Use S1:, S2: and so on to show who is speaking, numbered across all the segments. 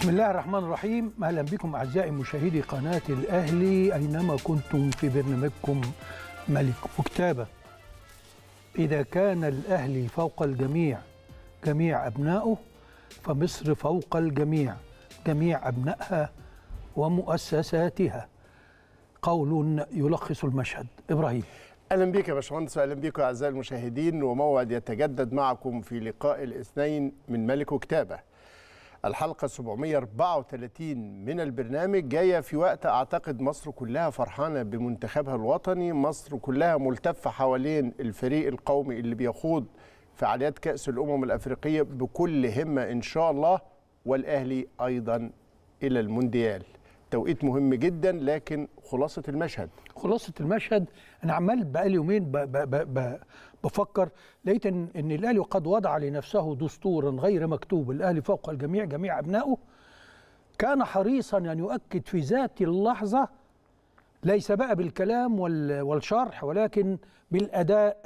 S1: بسم الله الرحمن الرحيم اهلا بكم اعزائي مشاهدي قناه الاهلي اينما كنتم في برنامجكم ملك وكتابه اذا كان الاهلي فوق الجميع جميع ابنائه فمصر فوق الجميع جميع ابنائها ومؤسساتها قول يلخص المشهد ابراهيم
S2: اهلا بك يا باشمهندس واهلا بكم اعزائي المشاهدين وموعد يتجدد معكم في لقاء الاثنين من ملك وكتابه الحلقة 734 من البرنامج جاية في وقت أعتقد مصر كلها فرحانة بمنتخبها الوطني مصر كلها ملتفة حوالين الفريق القومي اللي بيخوض فعاليات كأس الأمم الأفريقية بكل همة إن شاء الله والأهلي أيضا إلى المونديال توقيت مهم جدا لكن خلاصة المشهد خلاصة المشهد أنا عمال بقى يومين
S1: بفكر لقيت ان, إن الاهلي قد وضع لنفسه دستورا غير مكتوب الاهلي فوق الجميع جميع ابنائه كان حريصا ان يؤكد في ذات اللحظه ليس بقى بالكلام والشرح ولكن بالاداء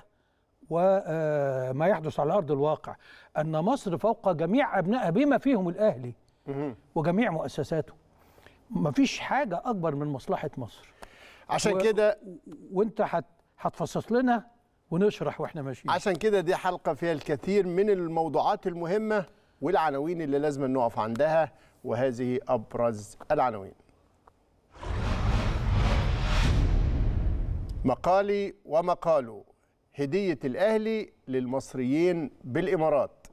S1: وما آه، يحدث على ارض الواقع ان مصر فوق جميع ابنائها بما فيهم الاهلي وجميع مؤسساته مفيش حاجه اكبر من مصلحه
S2: مصر عشان و... كده وانت
S1: هتفصص لنا ونشرح واحنا ماشيين
S2: عشان كده دي حلقه فيها الكثير من الموضوعات المهمه والعناوين اللي لازم نقف عندها وهذه ابرز العناوين مقالي ومقاله هدية الأهلي للمصريين بالإمارات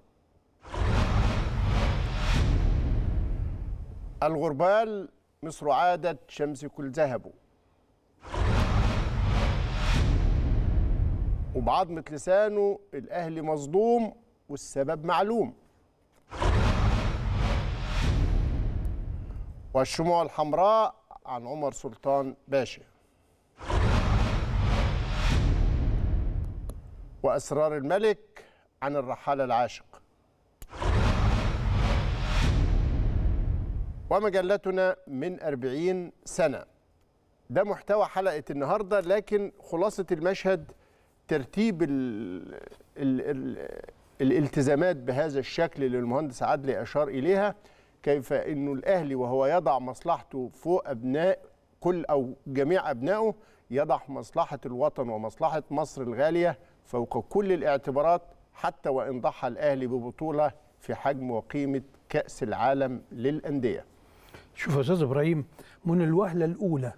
S2: الغربال مصر عادت شمس كل ذهبه وبعضمة لسانه الأهلي مصدوم والسبب معلوم والشموع الحمراء عن عمر سلطان باشا وأسرار الملك عن الرحالة العاشق ومجلتنا من أربعين سنة ده محتوى حلقة النهاردة لكن خلاصة المشهد ترتيب ال ال ال الالتزامات بهذا الشكل اللي المهندس عدلي اشار اليها كيف انه الاهلي وهو يضع مصلحته فوق ابناء كل او جميع ابنائه يضع مصلحه الوطن ومصلحه مصر الغاليه فوق كل الاعتبارات حتى وان ضحى الاهلي ببطوله في حجم وقيمه كاس العالم للانديه.
S1: شوف يا استاذ ابراهيم من الوهله الاولى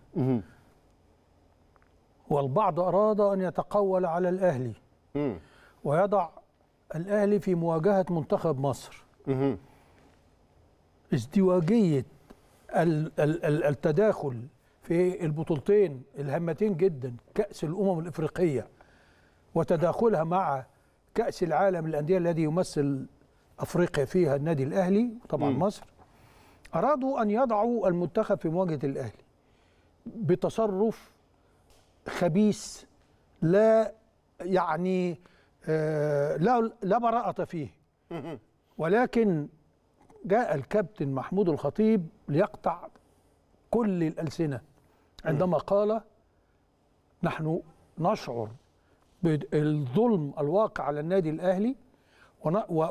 S1: والبعض أراد أن يتقول على الأهلي م. ويضع الأهلي في مواجهة منتخب مصر م. ازدواجية التداخل في البطولتين الهامتين جدا كأس الأمم الإفريقية وتداخلها مع كأس العالم للأندية الذي يمثل أفريقيا فيها النادي الأهلي طبعا م. مصر أرادوا أن يضعوا المنتخب في مواجهة الأهلي بتصرف خبيث لا يعني آه، لا لا براءة فيه ولكن جاء الكابتن محمود الخطيب ليقطع كل الألسنة عندما قال نحن نشعر بالظلم الواقع على النادي الأهلي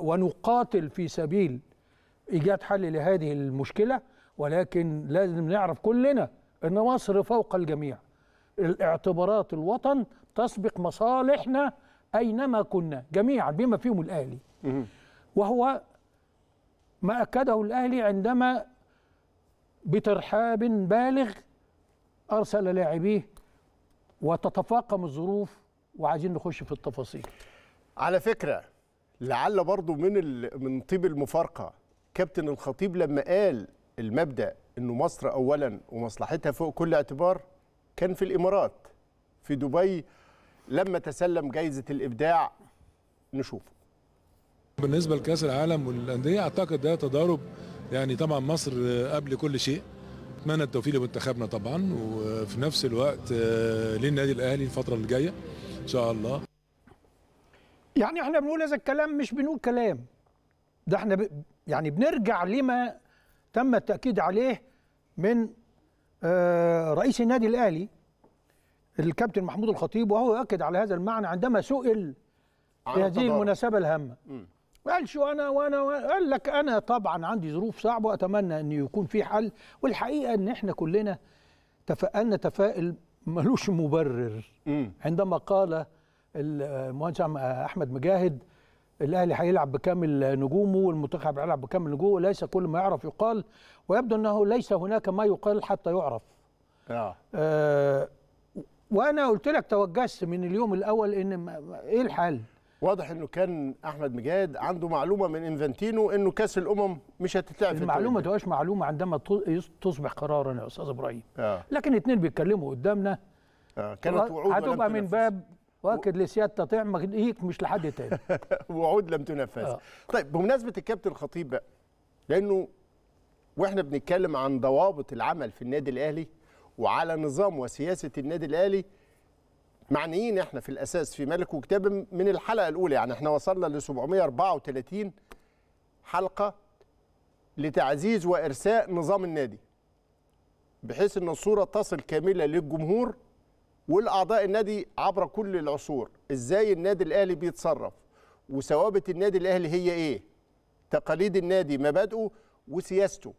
S1: ونقاتل في سبيل إيجاد حل لهذه المشكلة ولكن لازم نعرف كلنا أن مصر فوق الجميع الاعتبارات الوطن تسبق مصالحنا أينما كنا جميعا بما فيهم الأهلي وهو ما أكده الأهلي عندما بترحاب بالغ أرسل لاعبيه وتتفاقم الظروف وعايزين نخش في
S2: التفاصيل على فكرة لعل برضو من من طيب المفارقة كابتن الخطيب لما قال المبدأ أنه مصر أولا ومصلحتها فوق كل اعتبار كان في الامارات في دبي لما تسلم جائزه
S3: الابداع نشوفه بالنسبه لكاس العالم والانديه اعتقد ده تضارب يعني طبعا مصر قبل كل شيء اتمنى التوفيق لمنتخبنا طبعا وفي نفس الوقت آه، للنادي الاهلي الفتره اللي جايه ان شاء الله
S1: يعني احنا بنقول هذا الكلام مش بنقول كلام ده احنا ب... يعني بنرجع لما تم التاكيد عليه من آه، رئيس النادي الاهلي الكابتن محمود الخطيب وهو يؤكد على هذا المعنى عندما سئل
S4: هذه المناسبه الهامه
S1: قال شو انا وانا قال لك انا طبعا عندي ظروف صعبه واتمنى ان يكون في حل والحقيقه ان احنا كلنا تفائلنا تفائل ملوش مبرر عندما قال المهندس احمد مجاهد الاهلي هيلعب بكامل نجومه والمنتخب هيلعب بكامل نجومه ليس كل ما يعرف يقال ويبدو انه ليس هناك ما يقال حتى يعرف
S2: آه. آه وانا قلت لك توجست من اليوم الاول ان ايه الحل واضح انه كان احمد مجاد عنده معلومه من انفنتينو انه كاس الامم مش هتتلعب في المعلومه
S1: تبقاش معلومه عندما تصبح قرارا يا استاذ ابراهيم آه. لكن اتنين بيتكلموا قدامنا آه. كانت وعود هتبقى من
S2: باب واكد لسيادة تطيع مجديك مش لحد تاني وعود لم تنفذ آه. طيب بمناسبه الكابتن الخطيب بقى لانه واحنا بنتكلم عن ضوابط العمل في النادي الاهلي وعلى نظام وسياسه النادي الاهلي معنيين احنا في الاساس في ملك وكتاب من الحلقه الاولى يعني احنا وصلنا ل 734 حلقه لتعزيز وارساء نظام النادي بحيث ان الصوره تصل كامله للجمهور والاعضاء النادي عبر كل العصور ازاي النادي الاهلي بيتصرف وثوابت النادي الاهلي هي ايه تقاليد النادي مبادئه وسياسته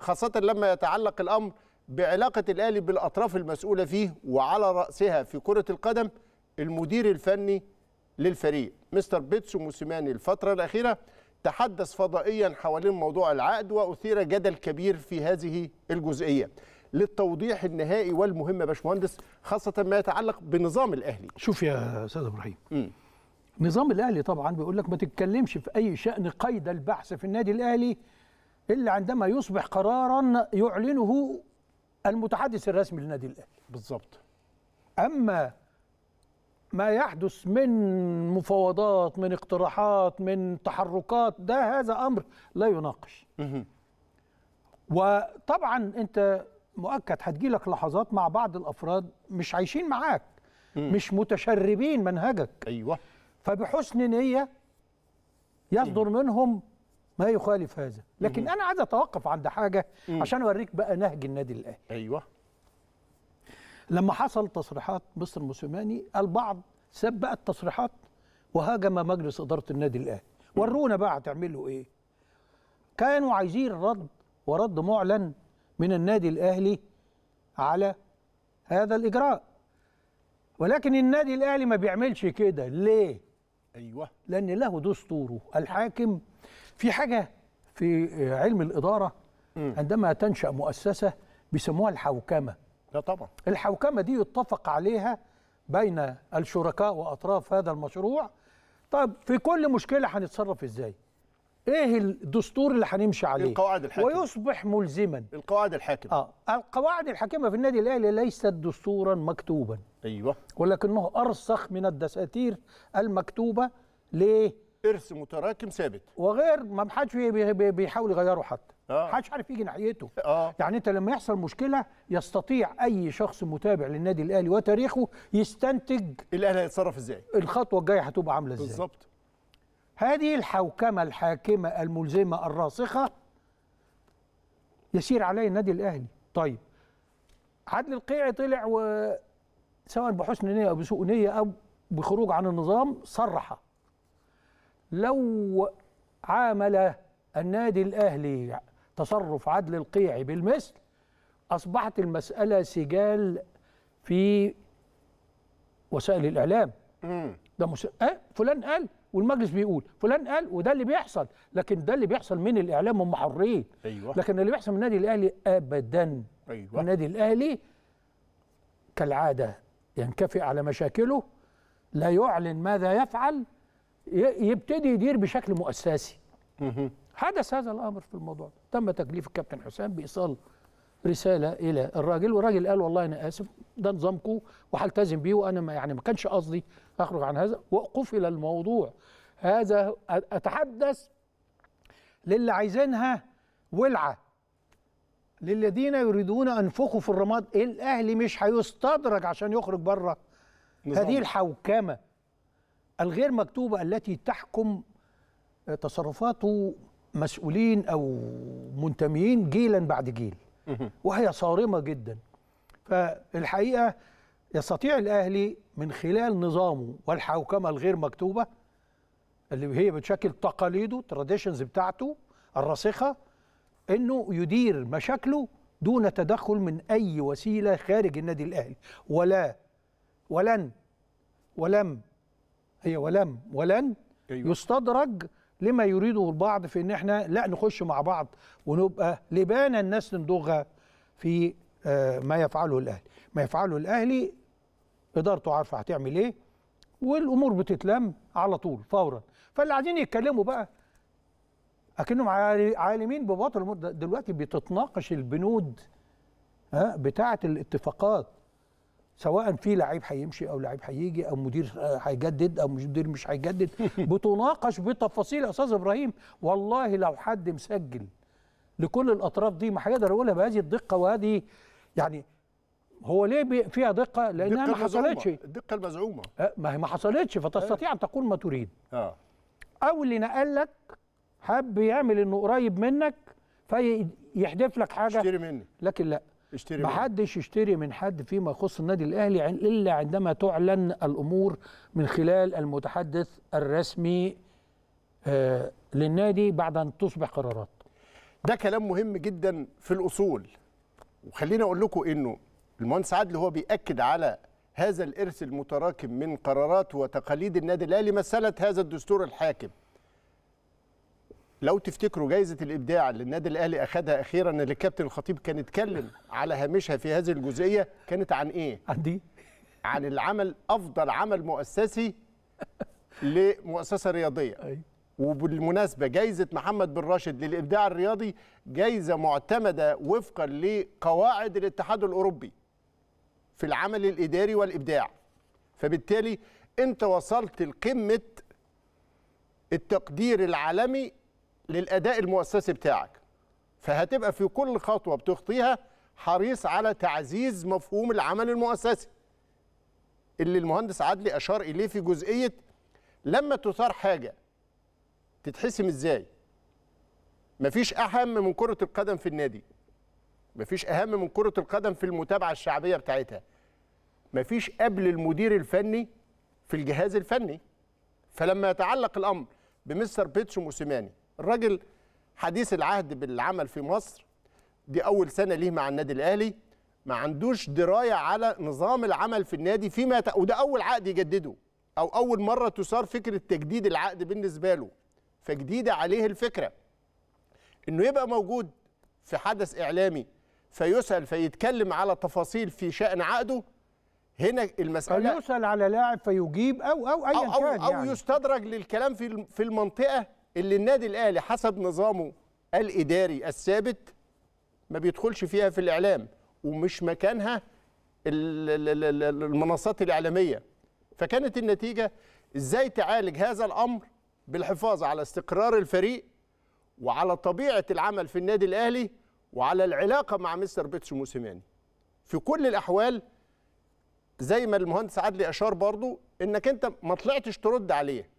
S2: خاصه لما يتعلق الامر بعلاقه الاهلي بالاطراف المسؤوله فيه وعلى راسها في كره القدم المدير الفني للفريق مستر بيتسو موسيماني الفتره الاخيره تحدث فضائيا حوالين موضوع العقد واثير جدل كبير في هذه الجزئيه للتوضيح النهائي والمهم يا باشمهندس خاصه ما يتعلق بنظام الاهلي
S1: شوف يا استاذ ابراهيم نظام الاهلي طبعا بيقول لك ما تتكلمش في اي شان قيد البحث في النادي الاهلي الا عندما يصبح قرارا يعلنه المتحدث الرسمي للنادي الاهلي بالظبط اما ما يحدث من مفاوضات من اقتراحات من تحركات ده هذا امر لا يناقش وطبعا انت مؤكد هتجيلك لحظات مع بعض الافراد مش عايشين معاك مم. مش متشربين منهجك ايوه فبحسن نيه يصدر منهم ما يخالف هذا لكن مم. انا عايز اتوقف عند حاجه مم. عشان اوريك بقى نهج النادي الاهلي ايوه لما حصل تصريحات مصر موسيماني البعض ساب بقى التصريحات وهاجم مجلس اداره النادي الاهلي ورونا بقى هتعملوا ايه كانوا عايزين رد ورد معلن من النادي الأهلي على هذا الإجراء ولكن النادي الأهلي ما بيعملش كده ليه؟ أيوه لأن له دستوره الحاكم في حاجة في علم الإدارة م. عندما تنشأ مؤسسة بيسموها الحوكمة لا طبعا الحوكمة دي يتفق عليها بين الشركاء وأطراف هذا المشروع طب في كل مشكلة هنتصرف إزاي؟ ايه الدستور اللي هنمشي عليه القواعد الحاكمه ويصبح ملزما القواعد الحاكمه اه القواعد الحاكمه في النادي الاهلي ليست دستورا مكتوبا ايوه ولكنه ارسخ من الدساتير المكتوبه ليه ارث متراكم ثابت وغير ما حدش بيحاول يغيره حتى آه. حدش عارف يجي ناحيته آه. يعني انت لما يحصل مشكله يستطيع اي شخص متابع للنادي الاهلي وتاريخه يستنتج الاهلي هيتصرف ازاي الخطوه الجايه هتبقى عامله ازاي بالظبط هذه الحوكمة الحاكمة الملزمة الراسخة يسير عليه النادي الأهلي طيب عدل القيعي طلع و سواء بحسن نية أو بسوء نية أو بخروج عن النظام صرح لو عامل النادي الأهلي تصرف عدل القيعي بالمثل أصبحت المسألة سجال في وسائل الإعلام ده مس... أه فلان قال والمجلس بيقول فلان قال وده اللي بيحصل لكن ده اللي بيحصل من الاعلام هم حرين أيوة. لكن اللي بيحصل من النادي الاهلي ابدا أيوة. النادي الاهلي كالعاده ينكفئ على مشاكله لا يعلن ماذا يفعل يبتدي يدير بشكل مؤسسي حدث هذا الامر في الموضوع تم تكليف الكابتن حسام بايصال رساله الى الراجل والراجل قال والله انا اسف ده نظامكم وهلتزم بيه وانا ما يعني ما كانش قصدي أخرج عن هذا وقفل الموضوع هذا أتحدث للي عايزينها ولعة للذين يريدون أنفخوا في الرماد الأهلي مش هيستدرج عشان يخرج بره هذه الحوكمة الغير مكتوبة التي تحكم تصرفات مسؤولين أو منتميين جيلا بعد جيل وهي صارمة جدا فالحقيقة يستطيع الأهلي من خلال نظامه والحوكمة الغير مكتوبة اللي هي بتشكل تقاليده تراديشنز بتاعته الراسخة انه يدير مشاكله دون تدخل من اي وسيله خارج النادي الاهلي ولا ولن ولم هي ولم ولن أيوة. يستدرج لما يريده البعض في ان احنا لا نخش مع بعض ونبقى لبان الناس ندوغها في آه، ما يفعله الاهلي ما يفعله الاهلي ادارته عارفه هتعمل ايه والامور بتتلم على طول فورا فاللي قاعدين يتكلموا بقى اكنهم عالمين بباطل الامور دلوقتي بتتناقش البنود ها بتاعه الاتفاقات سواء في لعيب هيمشي او لعيب هيجي او مدير آه، هيجدد او مدير مش هيجدد بتناقش بتفاصيل يا استاذ ابراهيم والله لو حد مسجل لكل الاطراف دي ما هيقدر يقولها بهذه الدقه وهذه يعني هو ليه فيها دقه لانها ما حصلتش الدقه المزعومه أه، ما هي ما حصلتش فتستطيع أه. ان تقول ما تريد اه او اللي نقل لك حب يعمل انه قريب منك فيحدف لك حاجه اشتري مني لكن لا اشتري ما محدش يشتري من حد فيما يخص النادي الاهلي الا عندما تعلن الامور من خلال المتحدث الرسمي آه للنادي بعد ان تصبح قرارات
S2: ده كلام مهم جدا في الاصول وخليني اقول لكم انه المهندس عادل هو بيأكد على هذا الإرث المتراكم من قرارات وتقاليد النادي الأهلي مسألة هذا الدستور الحاكم لو تفتكروا جائزة الإبداع اللي النادي الأهلي أخذها أخيرا اللي الكابتن الخطيب كان اتكلم على هامشها في هذه الجزئية كانت عن إيه؟ عن دي؟ عن العمل أفضل عمل مؤسسي لمؤسسة رياضية أي. وبالمناسبة جائزة محمد بن راشد للإبداع الرياضي جائزة معتمدة وفقا لقواعد الاتحاد الأوروبي في العمل الاداري والابداع فبالتالي انت وصلت لقمه التقدير العالمي للاداء المؤسسي بتاعك فهتبقى في كل خطوه بتخطيها حريص على تعزيز مفهوم العمل المؤسسي اللي المهندس عدلي اشار اليه في جزئيه لما تثار حاجه تتحسم ازاي مفيش اهم من كره القدم في النادي مفيش اهم من كره القدم في المتابعه الشعبيه بتاعتها مفيش قبل المدير الفني في الجهاز الفني فلما يتعلق الامر بمستر بيتشو موسيماني الراجل حديث العهد بالعمل في مصر دي اول سنه ليه مع النادي الاهلي ما عندوش درايه على نظام العمل في النادي فيما ت... وده اول عقد يجدده او اول مره تثار فكره تجديد العقد بالنسبه له فجديده عليه الفكره انه يبقى موجود في حدث اعلامي فيسأل فيتكلم على تفاصيل في شأن عقده هنا المسألة يسأل على لاعب فيجيب أو أو أي أو, كان أو يعني. يستدرج للكلام في في المنطقة اللي النادي الأهلي حسب نظامه الإداري الثابت ما بيدخلش فيها في الإعلام ومش مكانها المنصات الإعلامية فكانت النتيجة إزاي تعالج هذا الأمر بالحفاظ على استقرار الفريق وعلى طبيعة العمل في النادي الأهلي وعلى العلاقه مع مستر بيتسو موسيماني في كل الاحوال زي ما المهندس عدلي اشار برضو انك انت ما طلعتش ترد عليه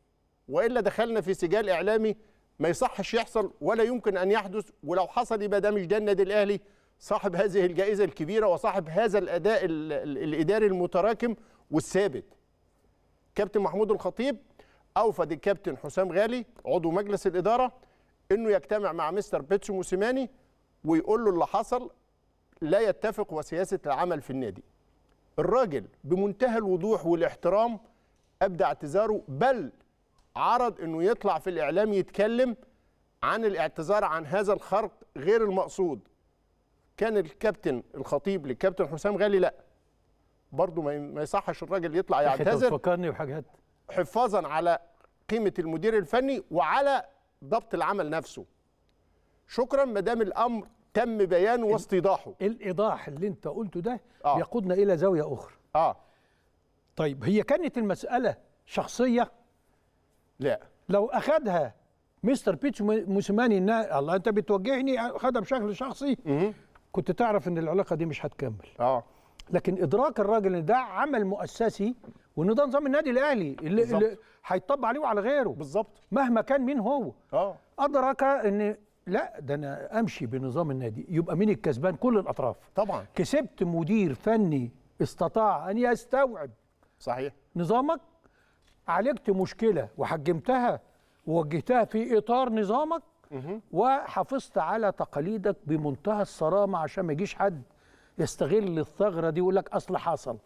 S2: والا دخلنا في سجال اعلامي ما يصحش يحصل ولا يمكن ان يحدث ولو حصل يبقى ده مش ده النادي الاهلي صاحب هذه الجائزه الكبيره وصاحب هذا الاداء الاداري المتراكم والثابت كابتن محمود الخطيب اوفد الكابتن حسام غالي عضو مجلس الاداره انه يجتمع مع مستر بيتسو موسيماني ويقول له اللي حصل لا يتفق وسياسه العمل في النادي الراجل بمنتهى الوضوح والاحترام ابدى اعتذاره بل عرض انه يطلع في الاعلام يتكلم عن الاعتذار عن هذا الخرق غير المقصود كان الكابتن الخطيب للكابتن حسام غالي لا برضه ما يصحش الراجل يطلع يعتذر فكرني بحاجات حفاظا على قيمه المدير الفني وعلى ضبط العمل نفسه شكرا ما دام الامر تم بيانه واستيضاحه الايضاح اللي انت قلته ده آه.
S1: يقودنا الى زاويه اخرى اه طيب هي كانت المساله شخصيه لا لو اخذها مستر بيتش موسيماني انها الله انت بتوجهني اخذها بشكل شخصي م -م. كنت تعرف ان العلاقه دي مش هتكمل اه لكن ادراك الراجل ان ده عمل مؤسسي وان ده نظام النادي الاهلي اللي, اللي هيتطبق عليه وعلى غيره بالظبط مهما كان مين هو اه ادرك ان لا ده انا امشي بنظام النادي يبقى مين الكسبان كل الاطراف طبعا كسبت مدير فني استطاع ان يستوعب صحيح نظامك عالجت مشكله وحجمتها ووجهتها في اطار نظامك وحافظت على تقاليدك بمنتهى الصرامه عشان ما يجيش حد يستغل الثغره دي ويقول لك اصل حصل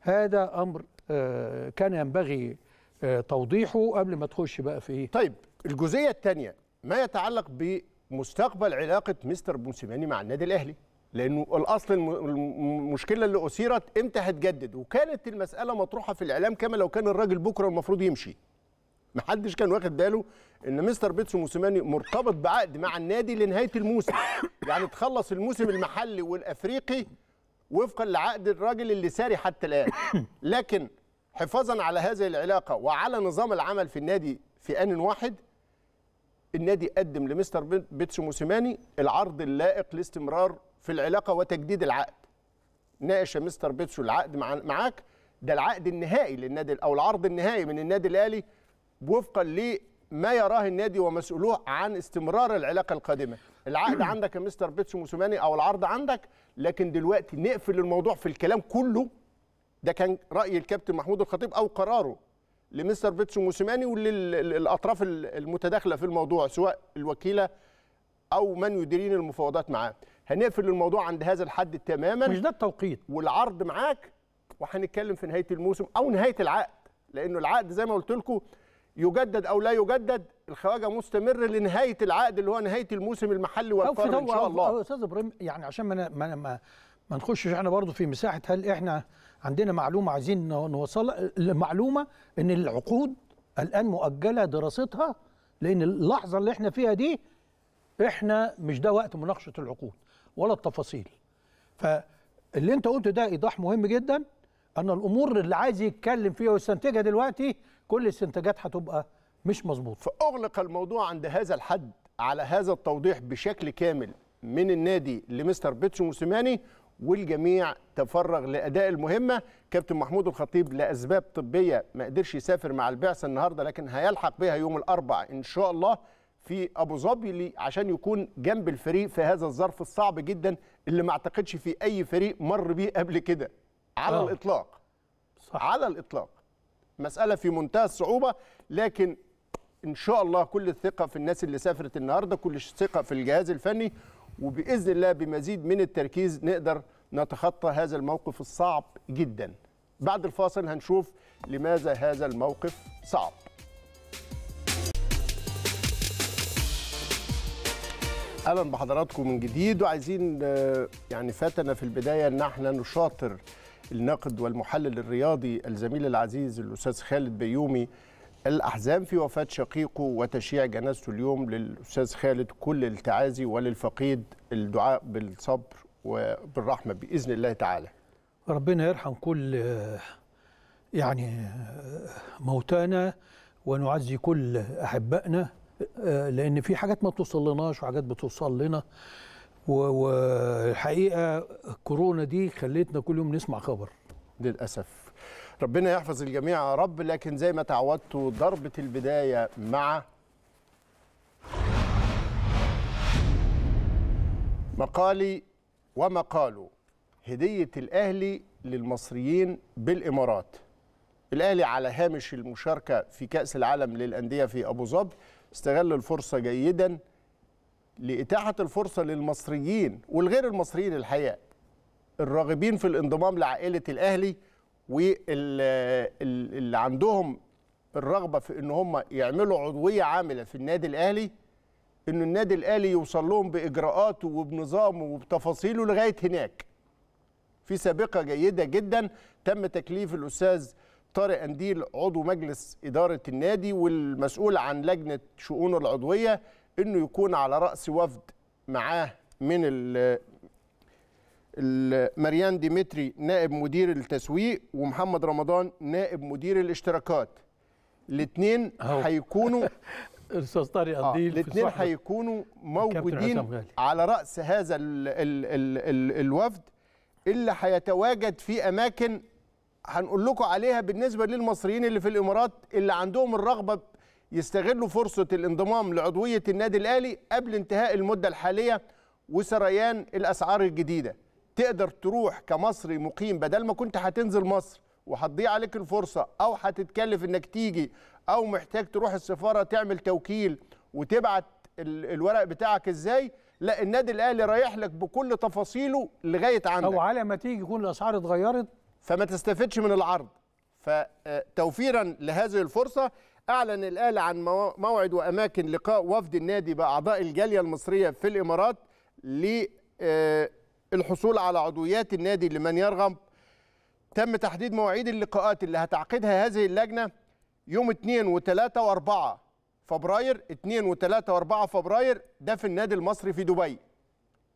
S1: هذا امر آه، كان ينبغي
S2: آه، توضيحه قبل ما تخش بقى في ايه طيب الجزئيه الثانيه ما يتعلق بمستقبل علاقه مستر موسيماني مع النادي الاهلي لانه الاصل المشكله اللي اثيرت امتى هتجدد وكانت المساله مطروحه في الاعلام كما لو كان الراجل بكره المفروض يمشي محدش كان واخد باله ان مستر بيتسو موسيماني مرتبط بعقد مع النادي لنهايه الموسم يعني تخلص الموسم المحلي والافريقي وفقا لعقد الراجل اللي ساري حتى الان لكن حفاظا على هذه العلاقه وعلى نظام العمل في النادي في ان واحد النادي قدم لمستر بيتسو موسيماني العرض اللائق لاستمرار في العلاقه وتجديد العقد ناقش مستر بيتسو العقد معاك ده العقد النهائي للنادي او العرض النهائي من النادي الاهلي وفقا لما يراه النادي ومسؤولوه عن استمرار العلاقه القادمه العقد عندك يا مستر بيتسو موسيماني او العرض عندك لكن دلوقتي نقفل الموضوع في الكلام كله ده كان راي الكابتن محمود الخطيب او قراره لمستر بيتسو موسيماني وللاطراف المتداخله في الموضوع سواء الوكيله او من يديرين المفاوضات معاه هنقفل الموضوع عند هذا الحد تماما مش ده التوقيت والعرض معاك وهنتكلم في نهايه الموسم او نهايه العقد لانه العقد زي ما قلت لكم يجدد او لا يجدد الخواجه مستمر لنهايه العقد اللي هو نهايه الموسم المحلي والقاري ان شاء الله
S1: استاذ ابراهيم يعني عشان ما ما ما نخشش احنا برضه في مساحه هل احنا عندنا معلومه عايزين نوصلها المعلومه ان العقود الان مؤجله دراستها لان اللحظه اللي احنا فيها دي احنا مش ده وقت مناقشه العقود ولا التفاصيل فاللي انت قلته ده ايضاح مهم جدا ان الامور اللي عايز يتكلم فيها ويستنتجها دلوقتي كل
S2: الاستنتاجات هتبقى مش مظبوط فاغلق الموضوع عند هذا الحد على هذا التوضيح بشكل كامل من النادي لمستر بيتسو موسيماني والجميع تفرغ لاداء المهمه كابتن محمود الخطيب لاسباب طبيه ما قدرش يسافر مع البعثه النهارده لكن هيلحق بها يوم الاربع ان شاء الله في ابو ظبي عشان يكون جنب الفريق في هذا الظرف الصعب جدا اللي ما اعتقدش في اي فريق مر بيه قبل كده على أوه. الاطلاق صح. على الاطلاق مساله في منتهى الصعوبه لكن ان شاء الله كل الثقه في الناس اللي سافرت النهارده كل الثقه في الجهاز الفني وباذن الله بمزيد من التركيز نقدر نتخطى هذا الموقف الصعب جدا بعد الفاصل هنشوف لماذا هذا الموقف صعب اهلا بحضراتكم من جديد وعايزين آه، يعني فاتنا في البدايه ان احنا نشاطر الناقد والمحلل الرياضي الزميل العزيز الاستاذ خالد بيومي الأحزان في وفاة شقيقه وتشييع جنازته اليوم للأستاذ خالد كل التعازي وللفقيد الدعاء بالصبر وبالرحمة بإذن الله تعالى
S1: ربنا يرحم كل يعني موتانا ونعزي كل أحبائنا لأن في حاجات ما بتوصل لناش وحاجات بتوصل لنا والحقيقة كورونا دي خلتنا
S2: كل يوم نسمع خبر للأسف ربنا يحفظ الجميع يا رب لكن زي ما تعودتوا ضربة البداية مع مقالي ومقاله هدية الأهلي للمصريين بالإمارات الأهلي على هامش المشاركة في كأس العالم للأندية في أبو ظبي استغل الفرصة جيدا لإتاحة الفرصة للمصريين والغير المصريين الحقيقة الراغبين في الانضمام لعائلة الأهلي واللي عندهم الرغبه في ان هم يعملوا عضويه عامله في النادي الاهلي ان النادي الاهلي يوصل لهم باجراءاته وبنظامه وبتفاصيله لغايه هناك. في سابقه جيده جدا تم تكليف الاستاذ طارق انديل عضو مجلس اداره النادي والمسؤول عن لجنه شؤونه العضويه انه يكون على راس وفد معاه من مريان ديمتري نائب مدير التسويق ومحمد رمضان نائب مدير الاشتراكات الاثنين هيكونوا
S1: استاذ طارق آه. الاثنين
S2: هيكونوا موجودين على راس هذا الـ الـ الـ الـ الوفد اللي هيتواجد في اماكن هنقول لكم عليها بالنسبه للمصريين اللي في الامارات اللي عندهم الرغبه يستغلوا فرصه الانضمام لعضويه النادي الاهلي قبل انتهاء المده الحاليه وسريان الاسعار الجديده تقدر تروح كمصري مقيم بدل ما كنت هتنزل مصر وهتضيع عليك الفرصه او هتتكلف انك تيجي او محتاج تروح السفاره تعمل توكيل وتبعت الورق بتاعك ازاي لا النادي الاهلي رايح لك بكل تفاصيله لغايه عندك او على ما تيجي يكون الاسعار اتغيرت فما تستفدش من العرض فتوفيرا آه، لهذه الفرصه اعلن الاهلي عن موعد واماكن لقاء وفد النادي باعضاء الجاليه المصريه في الامارات ل آه، الحصول على عضويات النادي لمن يرغب تم تحديد مواعيد اللقاءات اللي هتعقدها هذه اللجنة يوم 2 و3 و4 فبراير 2 و3 و4 فبراير ده في النادي المصري في دبي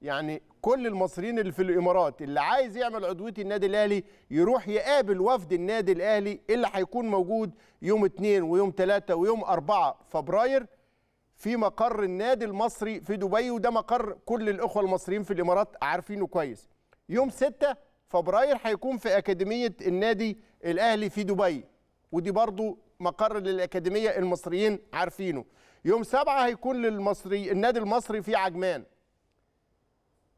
S2: يعني كل المصريين اللي في الامارات اللي عايز يعمل عضويه النادي الاهلي يروح يقابل وفد النادي الاهلي اللي هيكون موجود يوم 2 ويوم 3 ويوم 4 فبراير في مقر النادي المصري في دبي وده مقر كل الاخوه المصريين في الامارات عارفينه كويس يوم 6 فبراير هيكون في اكاديميه النادي الاهلي في دبي ودي برضو مقر للاكاديميه المصريين عارفينه يوم 7 هيكون للمصري النادي المصري في عجمان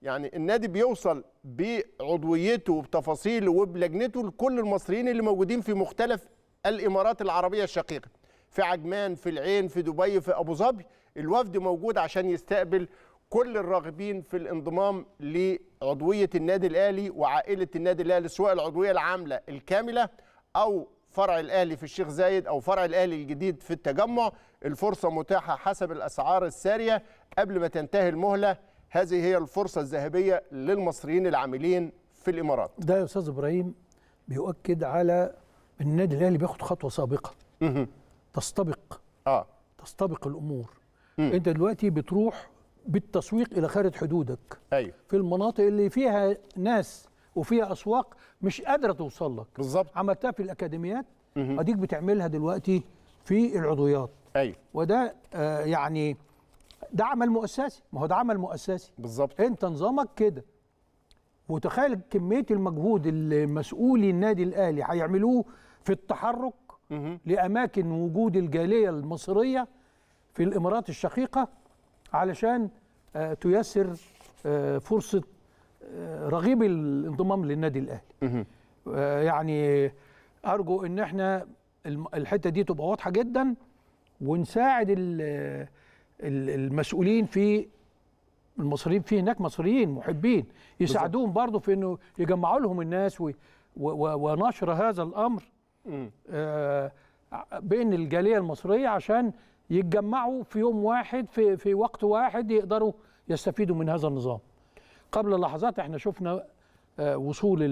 S2: يعني النادي بيوصل بعضويته وبتفاصيله وبلجنته لكل المصريين اللي موجودين في مختلف الامارات العربيه الشقيقه في عجمان في العين في دبي في ابو ظبي الوفد موجود عشان يستقبل كل الراغبين في الانضمام لعضويه النادي الاهلي وعائله النادي الاهلي سواء العضويه العامله الكامله او فرع الاهلي في الشيخ زايد او فرع الاهلي الجديد في التجمع الفرصه متاحه حسب الاسعار الساريه قبل ما تنتهي المهله هذه هي الفرصه الذهبيه للمصريين العاملين في الامارات ده
S1: يا استاذ ابراهيم بيؤكد على النادي الاهلي بياخد خطوه سابقه تستبق اه تستبق الامور م. انت دلوقتي بتروح بالتسويق الى خارج حدودك ايوه في المناطق اللي فيها ناس وفيها اسواق مش قادره توصل لك بالظبط عملتها في الاكاديميات اديك بتعملها دلوقتي في العضويات ايوه وده آه يعني ده عمل مؤسسي ما هو ده عمل مؤسسي بالظبط انت نظامك كده وتخيل كميه المجهود اللي مسؤولي النادي الاهلي هيعملوه في التحرك لأماكن وجود الجالية المصرية في الإمارات الشقيقة علشان آه، تيسر آه، فرصة آه، رغيب الانضمام للنادي الأهلي يعني أرجو أن احنا الحتة دي تبقى واضحة جدا ونساعد المسؤولين في المصريين في هناك مصريين محبين يساعدوهم برضه في انه يجمعوا لهم الناس و و ونشر هذا الامر آه، بين الجاليه المصريه عشان يتجمعوا في يوم واحد في في وقت واحد يقدروا يستفيدوا من هذا النظام. قبل لحظات احنا شفنا آه، وصول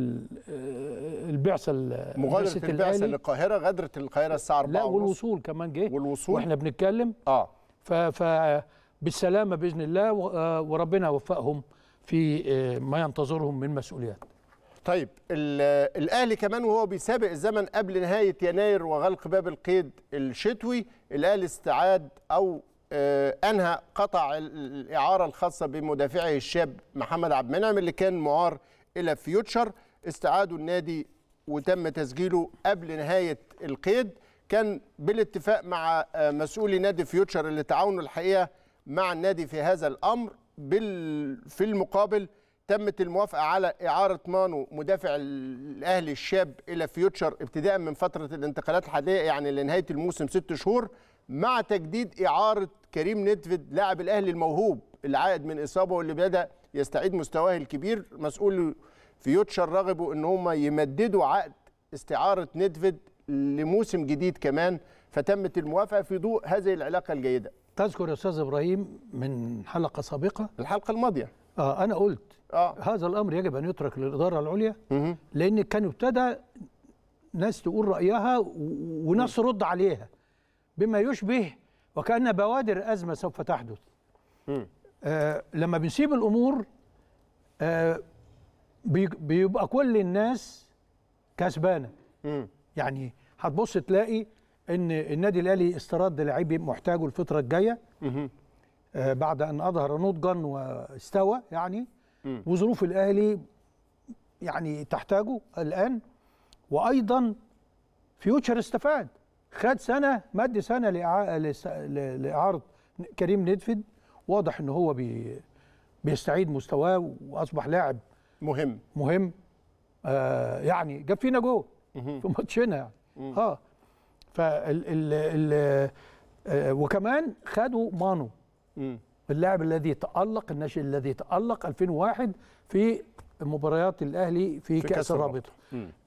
S2: آه،
S1: البعثه مغادره البعثه
S2: للقاهره غادرت القاهره الساعه 4 لا والوصول كمان جه
S1: والوصول واحنا بنتكلم اه ف بالسلامه باذن الله وربنا يوفقهم في ما ينتظرهم من مسؤوليات طيب
S2: الاهلي كمان وهو بيسابق الزمن قبل نهايه يناير وغلق باب القيد الشتوي الاهلي استعاد او آه، انهى قطع الاعاره الخاصه بمدافعه الشاب محمد عبد المنعم اللي كان معار الى فيوتشر استعادوا النادي وتم تسجيله قبل نهايه القيد كان بالاتفاق مع آه، مسؤولي نادي فيوتشر اللي تعاونوا الحقيقه مع النادي في هذا الامر بال في المقابل تمت الموافقه على اعاره مانو مدافع الاهلي الشاب الى فيوتشر ابتداء من فتره الانتقالات الحاليه يعني لنهايه الموسم ست شهور مع تجديد اعاره كريم ندفد لاعب الاهلي الموهوب اللي عائد من اصابه واللي بدا يستعيد مستواه الكبير مسؤول فيوتشر رغبوا ان هم يمددوا عقد استعاره ندفد لموسم جديد كمان فتمت الموافقه في ضوء هذه العلاقه الجيده
S1: تذكر يا استاذ ابراهيم من حلقه سابقه الحلقه الماضيه آه انا قلت آه. هذا الامر يجب ان يترك للاداره العليا لان كان ابتدى ناس تقول رايها وناس رد عليها بما يشبه وكان بوادر ازمه سوف تحدث آه لما بنسيب الامور آه بيبقى كل الناس كسبانه يعني هتبص تلاقي ان النادي الاهلي استرد لعيب محتاجه الفتره الجايه آه، بعد ان اظهر نضجا واستوى يعني وظروف الاهلي يعني تحتاجه الان وايضا فيوتشر استفاد خد سنه مد سنه لاعاره كريم ندفد واضح ان هو بي بيستعيد مستواه واصبح لاعب مهم مهم آه يعني جاب فينا جول في ماتشنا يعني اه فال ال ال آه، وكمان خدوا مانو اللاعب الذي تألق الناشئ الذي تألق 2001 في مباريات الأهلي في, في كأس, كأس الرابطة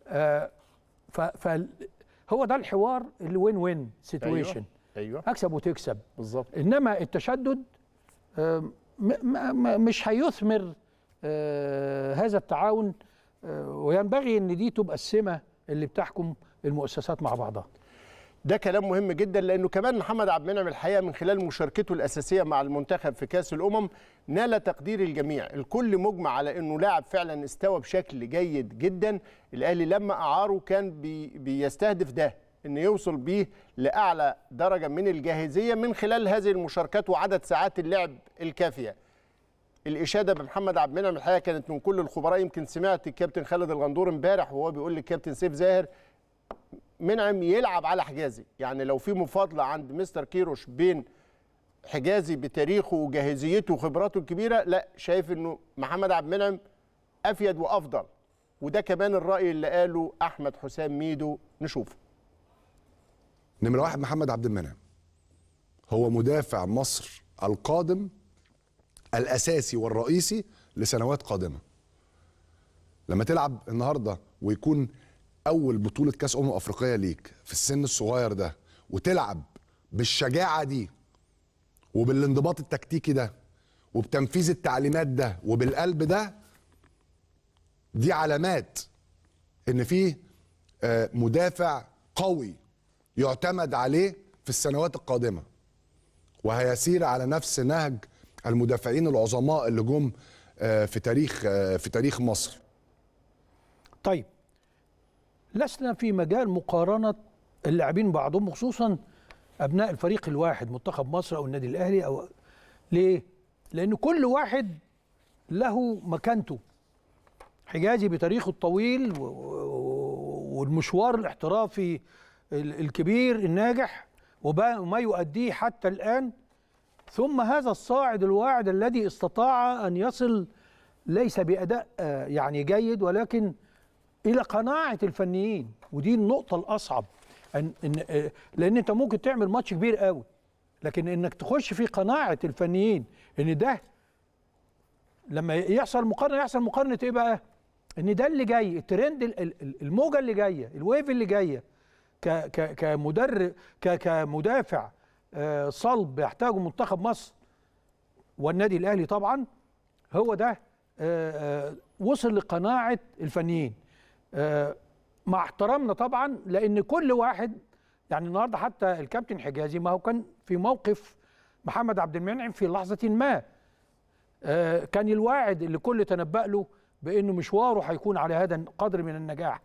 S1: آه فهو ده الحوار اللي وين وين سيتويشن أيوة. أكسب وتكسب بالظبط إنما التشدد آه مش هيثمر آه هذا التعاون آه وينبغي
S2: ان دي تبقى السمه اللي بتحكم المؤسسات مع بعضها ده كلام مهم جدا لانه كمان محمد عبد المنعم الحقيقه من خلال مشاركته الاساسيه مع المنتخب في كاس الامم نال تقدير الجميع، الكل مجمع على انه لاعب فعلا استوى بشكل جيد جدا، الاهلي لما اعاره كان بي بيستهدف ده ان يوصل بيه لاعلى درجه من الجاهزيه من خلال هذه المشاركات وعدد ساعات اللعب الكافيه. الاشاده بمحمد عبد المنعم الحقيقه كانت من كل الخبراء يمكن سمعت الكابتن خالد الغندور امبارح وهو بيقول للكابتن سيف زاهر منعم يلعب على حجازي يعني لو في مفاضله عند مستر كيروش بين حجازي بتاريخه وجاهزيته وخبراته الكبيره لا شايف انه محمد عبد المنعم افيد وافضل وده كمان الراي اللي قاله احمد حسام ميدو نشوفه
S5: نمره واحد محمد عبد المنعم هو مدافع مصر القادم الاساسي والرئيسي لسنوات قادمه لما تلعب النهارده ويكون اول بطوله كاس امم افريقيه ليك في السن الصغير ده وتلعب بالشجاعه دي وبالانضباط التكتيكي ده وبتنفيذ التعليمات ده وبالقلب ده دي علامات ان في آه، مدافع قوي يعتمد عليه في السنوات القادمه وهيسير على نفس نهج المدافعين العظماء اللي جم آه، في تاريخ آه، في تاريخ مصر طيب
S1: لسنا في مجال مقارنه اللاعبين بعضهم خصوصا ابناء الفريق الواحد منتخب مصر او النادي الاهلي او ليه؟ لان كل واحد له مكانته حجازي بتاريخه الطويل والمشوار الاحترافي الكبير الناجح وما يؤديه حتى الآن ثم هذا الصاعد الواعد الذي استطاع أن يصل ليس بأداء آه، يعني جيد ولكن الى قناعه الفنيين ودي النقطه الاصعب أن إن آه، لان انت ممكن تعمل ماتش كبير قوي لكن انك تخش في قناعه الفنيين ان ده لما يحصل مقارنه يحصل مقارنه ايه بقى؟ ان ده اللي جاي الترند الموجه اللي جايه الويف اللي جايه كمدرب كمدافع آه، صلب يحتاجه منتخب مصر والنادي الاهلي طبعا هو ده آه، وصل لقناعه الفنيين مع احترامنا طبعا لان كل واحد يعني النهارده حتى الكابتن حجازي ما هو كان في موقف محمد عبد المنعم في لحظه ما آه، كان الواعد اللي كل تنبأ له بانه مشواره هيكون على هذا القدر من النجاح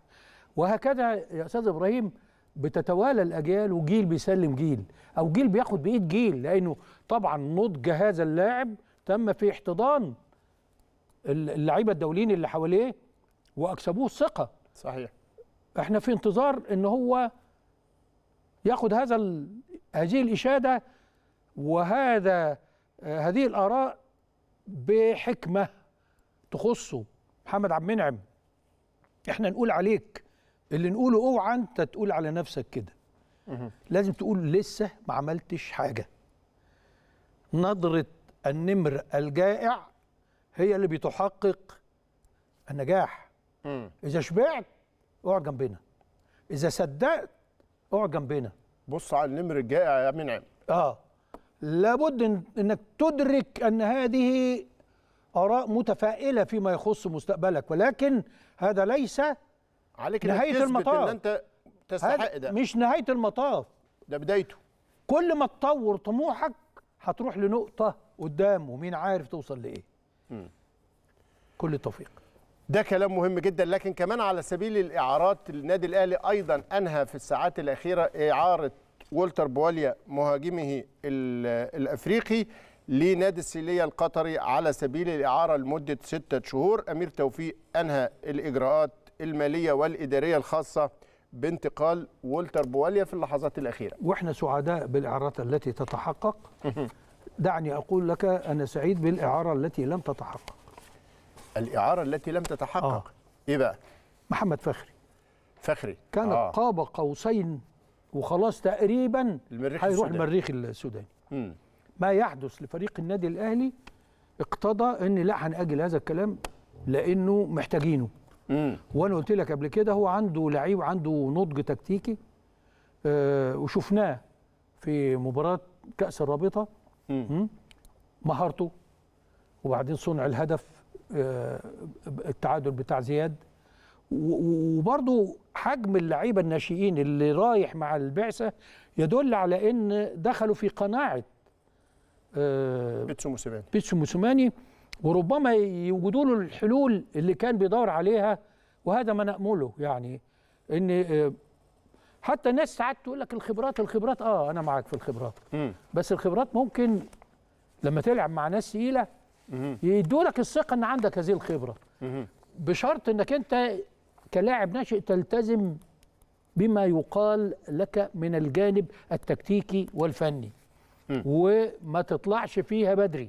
S1: وهكذا يا استاذ ابراهيم بتتوالى الاجيال وجيل بيسلم جيل او جيل بياخد بايد جيل لانه طبعا نضج هذا اللاعب تم في احتضان اللعيبه الدوليين اللي حواليه واكسبوه الثقه صحيح احنا في انتظار ان هو ياخد هذا هذه الاشاده وهذا آه، هذه الاراء بحكمه تخصه محمد عبد المنعم احنا نقول عليك اللي نقوله اوعى انت تقول على نفسك كده لازم تقول لسه ما عملتش حاجه نظره النمر الجائع هي اللي بتحقق النجاح اذا شبعت اقعد جنبنا اذا صدقت اقعد جنبنا بص على النمر الجائع يا منعم اه لابد انك تدرك ان هذه اراء متفائله فيما يخص مستقبلك ولكن هذا ليس
S2: عليك نهايه المطاف ان انت تستحق ده
S1: مش نهايه المطاف ده بدايته كل ما تطور طموحك هتروح لنقطه قدام ومين عارف توصل لايه كل التوفيق
S2: ده كلام مهم جدا لكن كمان على سبيل الاعارات النادي الاهلي ايضا انهى في الساعات الاخيره اعاره ولتر بواليا مهاجمه الافريقي لنادي السيليه القطري على سبيل الاعاره لمده سته شهور امير توفيق انهى الاجراءات الماليه والاداريه الخاصه بانتقال وولتر بواليا في اللحظات الاخيره
S1: واحنا سعداء بالاعارات التي تتحقق دعني اقول لك انا سعيد بالاعاره التي لم تتحقق
S2: الاعاره التي لم تتحقق آه. ايه بقى
S1: محمد فخري
S2: فخري كان آه.
S1: قاب قوسين وخلاص تقريبا المريخ هيروح المريخ السوداني ما يحدث لفريق النادي الاهلي اقتضى ان لا هنأجل هذا الكلام لانه محتاجينه مم. وانا قلت لك قبل كده هو عنده لعيب عنده نضج تكتيكي آه وشفناه في مباراه كاس الرابطه مهارته وبعدين صنع الهدف آه، التعادل بتاع زياد وبرضو حجم اللعيبه الناشئين اللي رايح مع البعثه يدل على ان دخلوا في قناعه آه، بيتسو موسيماني بيتسو موسيماني وربما يوجدوا له الحلول اللي كان بيدور عليها وهذا ما نامله يعني ان آه، حتى ناس ساعات تقول لك الخبرات الخبرات اه انا معاك في الخبرات بس الخبرات ممكن لما تلعب مع ناس ثقيله يدولك الثقه ان عندك هذه الخبره بشرط انك انت كلاعب ناشئ تلتزم بما يقال لك من الجانب التكتيكي والفني وما تطلعش فيها بدري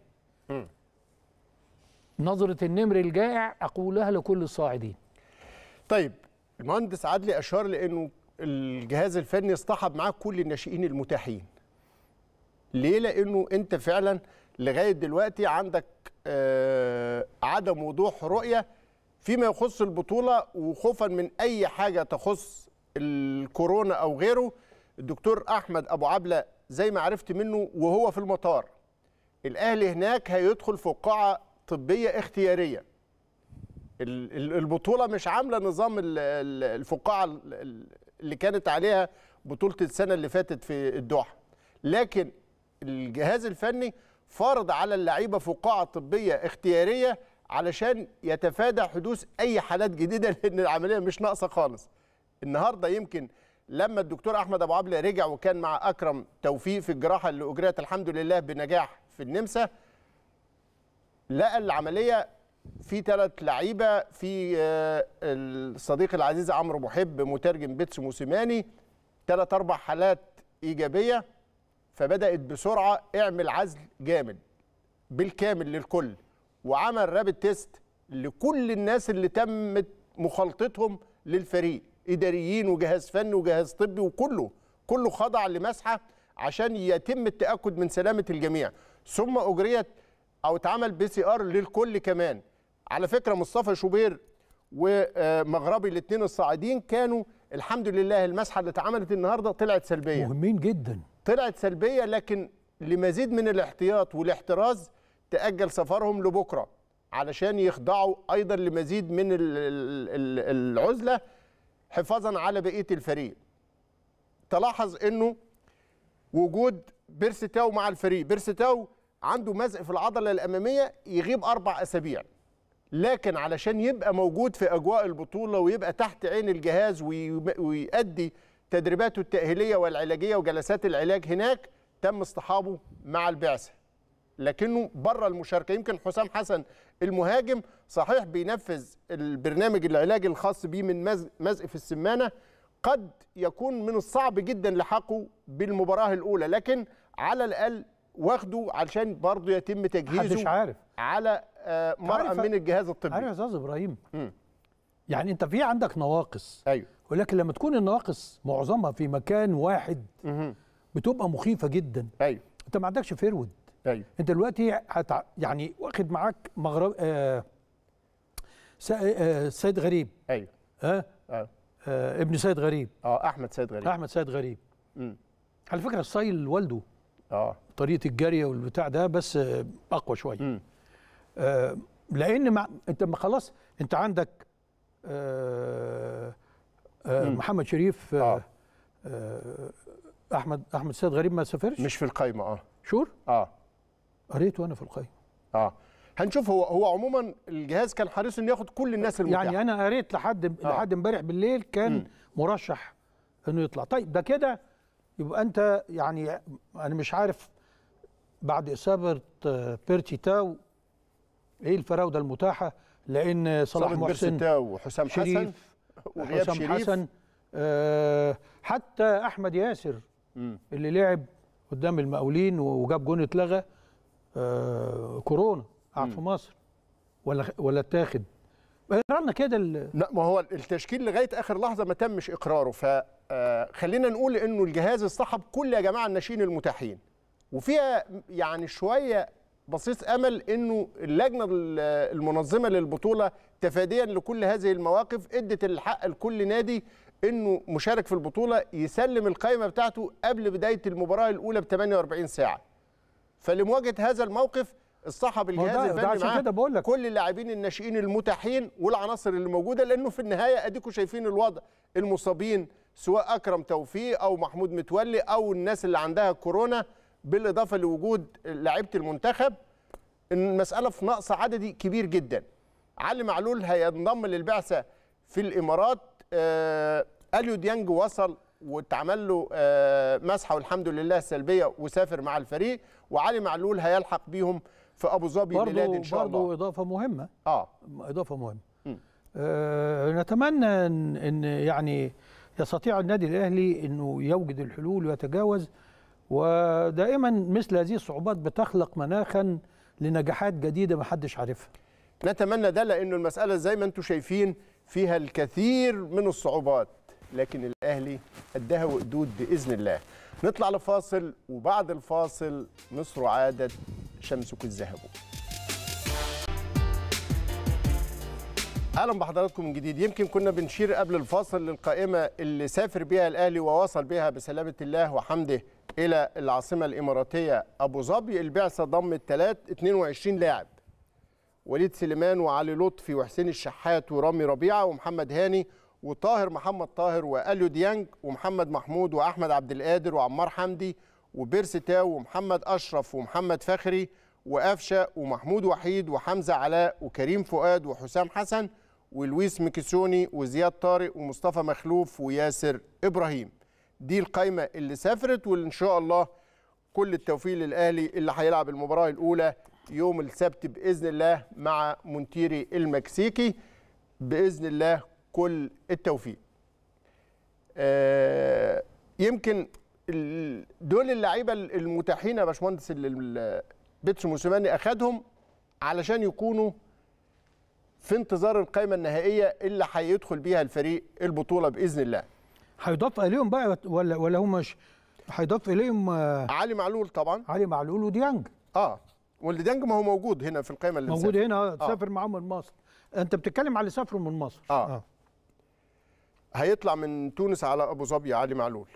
S2: نظرة النمر الجائع أقولها لكل الصاعدين طيب المهندس عدلي أشار لأنه الجهاز الفني اصطحب معاه كل الناشئين المتاحين ليه لأنه أنت فعلا لغايه دلوقتي عندك آه، عدم وضوح رؤيه فيما يخص البطوله وخوفا من اي حاجه تخص الكورونا او غيره الدكتور احمد ابو عبله زي ما عرفت منه وهو في المطار الاهلي هناك هيدخل في قاعه طبيه اختياريه البطوله مش عامله نظام الفقاعه اللي كانت عليها بطوله السنه اللي فاتت في الدوحه لكن الجهاز الفني فرض على اللعيبه فقاعه طبيه اختياريه علشان يتفادى حدوث اي حالات جديده لان العمليه مش ناقصه خالص. النهارده يمكن لما الدكتور احمد ابو عبله رجع وكان مع اكرم توفيق في الجراحه اللي اجريت الحمد لله بنجاح في النمسا لقى العمليه في ثلاث لعيبه في آه، الصديق العزيز عمرو محب مترجم بيتسو موسيماني ثلاث اربع حالات ايجابيه فبدات بسرعه اعمل عزل جامد بالكامل للكل وعمل رابد تيست لكل الناس اللي تمت مخالطتهم للفريق اداريين وجهاز فني وجهاز طبي وكله كله خضع لمسحه عشان يتم التاكد من سلامه الجميع ثم اجريت او اتعمل بي سي ار للكل كمان على فكره مصطفى شوبير ومغربي الاثنين الصاعدين كانوا الحمد لله المسحه اللي اتعملت النهارده طلعت سلبيه مهمين جدا طلعت سلبيه لكن لمزيد من الاحتياط والاحتراز تاجل سفرهم لبكره علشان يخضعوا ايضا لمزيد من العزله حفاظا على بقيه الفريق تلاحظ انه وجود بيرستاو مع الفريق بيرستاو عنده مزق في العضله الاماميه يغيب اربع اسابيع لكن علشان يبقى موجود في اجواء البطوله ويبقى تحت عين الجهاز ويؤدي تدريباته التأهيلية والعلاجية وجلسات العلاج هناك تم اصطحابه مع البعثة لكنه بره المشاركة يمكن حسام حسن المهاجم صحيح بينفذ البرنامج العلاجي الخاص به من مزق في السمانة قد يكون من الصعب جدا لحاقه بالمباراة الأولى لكن على الأقل واخده علشان برضه يتم تجهيزه محدش عارف على آه، مرأة من الجهاز الطبي عارف يا
S1: استاذ ابراهيم م. يعني انت في عندك نواقص ايوه ولكن لما تكون النواقص معظمها في مكان واحد بتبقى مخيفه جدا ايوه انت ما عندكش فيرود ايوه انت دلوقتي هتع... يعني واخد معاك مغرب آه... س... آه... سيد غريب ايوه ها آه؟ آه... ابن سيد غريب اه احمد سيد غريب احمد سيد غريب امم على فكره الصايل والده اه طريقه الجاريه والبتاع ده بس آه اقوى شويه آه... لان ما... انت ما خلاص انت عندك آه... آه، محمد شريف آه. آه, آه، احمد احمد سيد غريب
S2: ما سافرش مش في القايمه اه شور اه قريته انا في القايمه اه هنشوف هو هو عموما الجهاز كان حريص انه ياخد كل الناس يعني المتاحه يعني
S1: انا قريت لحد آه. لحد امبارح بالليل كان م. مرشح انه يطلع طيب ده كده يبقى انت يعني انا مش عارف بعد اصابه آه، بيرتي تاو ايه الفراوده المتاحه لان صلاح محسن وحسام حسن شريف
S2: وغياب شريف حسن
S1: آه حتى احمد ياسر مم. اللي لعب قدام المقاولين وجاب جون اتلغى آه كورونا قعد في مصر ولا ولا اتاخد
S2: قرانا كده لا ما هو التشكيل لغايه اخر لحظه ما تمش اقراره فخلينا آه، نقول انه الجهاز اصطحب كل يا جماعه الناشئين المتاحين وفيها يعني شويه بصيص امل انه اللجنه المنظمه للبطوله تفاديا لكل هذه المواقف ادت الحق لكل نادي انه مشارك في البطوله يسلم القائمه بتاعته قبل بدايه المباراه الاولى ب 48 ساعه. فلمواجهه هذا الموقف الصحب الجهاز الفني كده بقول لك. كل اللاعبين الناشئين المتاحين والعناصر اللي موجوده لانه في النهايه اديكم شايفين الوضع المصابين سواء اكرم توفيق او محمود متولي او الناس اللي عندها كورونا بالاضافه لوجود لعيبه المنتخب المساله في نقص عددي كبير جدا علي معلول هينضم للبعثه في الامارات آه اليو ديانج وصل واتعمل له آه مسحه والحمد لله سلبيه وسافر مع الفريق وعلي معلول هيلحق بيهم في ابو ظبي الميلاد ان شاء الله
S1: برضه اضافه مهمه اه اضافه مهمه آه نتمنى ان يعني يستطيع النادي الاهلي انه يوجد الحلول ويتجاوز ودائما مثل هذه الصعوبات بتخلق مناخا لنجاحات جديده ما حدش
S2: عارفها نتمنى ده لانه المساله زي ما انتم شايفين فيها الكثير من الصعوبات لكن الاهلي قدها وقدود باذن الله نطلع لفاصل وبعد الفاصل مصر عادت شمسك الذهب اهلا بحضراتكم من جديد يمكن كنا بنشير قبل الفاصل للقائمه اللي سافر بها الاهلي ووصل بها بسلامه الله وحمده الى العاصمه الاماراتيه ابو ظبي البعثه ضمت 22 لاعب وليد سليمان وعلي لطفي وحسين الشحات ورامي ربيعه ومحمد هاني وطاهر محمد طاهر واليو ديانج ومحمد محمود واحمد عبد القادر وعمار حمدي وبيرس تاو ومحمد اشرف ومحمد فخري وقفشه ومحمود وحيد وحمزه علاء وكريم فؤاد وحسام حسن ولويس مكسوني وزياد طارق ومصطفى مخلوف وياسر ابراهيم دي القايمه اللي سافرت وان شاء الله كل التوفيق للاهلي اللي هيلعب المباراه الاولى يوم السبت باذن الله مع مونتيري المكسيكي باذن الله كل التوفيق آه، يمكن دول اللعيبه المتاحين يا باشمهندس اللي بيتسو موسيماني اخدهم علشان يكونوا في انتظار القائمه النهائيه اللي هيدخل بيها الفريق البطوله باذن الله
S1: هيضاف اليهم بقى ولا ولا هم مش هيضاف اليهم آه،
S2: علي معلول طبعا علي معلول وديانج اه والديانج ما هو موجود هنا في القائمه اللي موجود هنا آه،, آه. سافر
S1: معاهم من مصر انت بتتكلم على اللي سافروا من مصر آه. آه.
S2: هيطلع من تونس على ابو ظبي علي معلول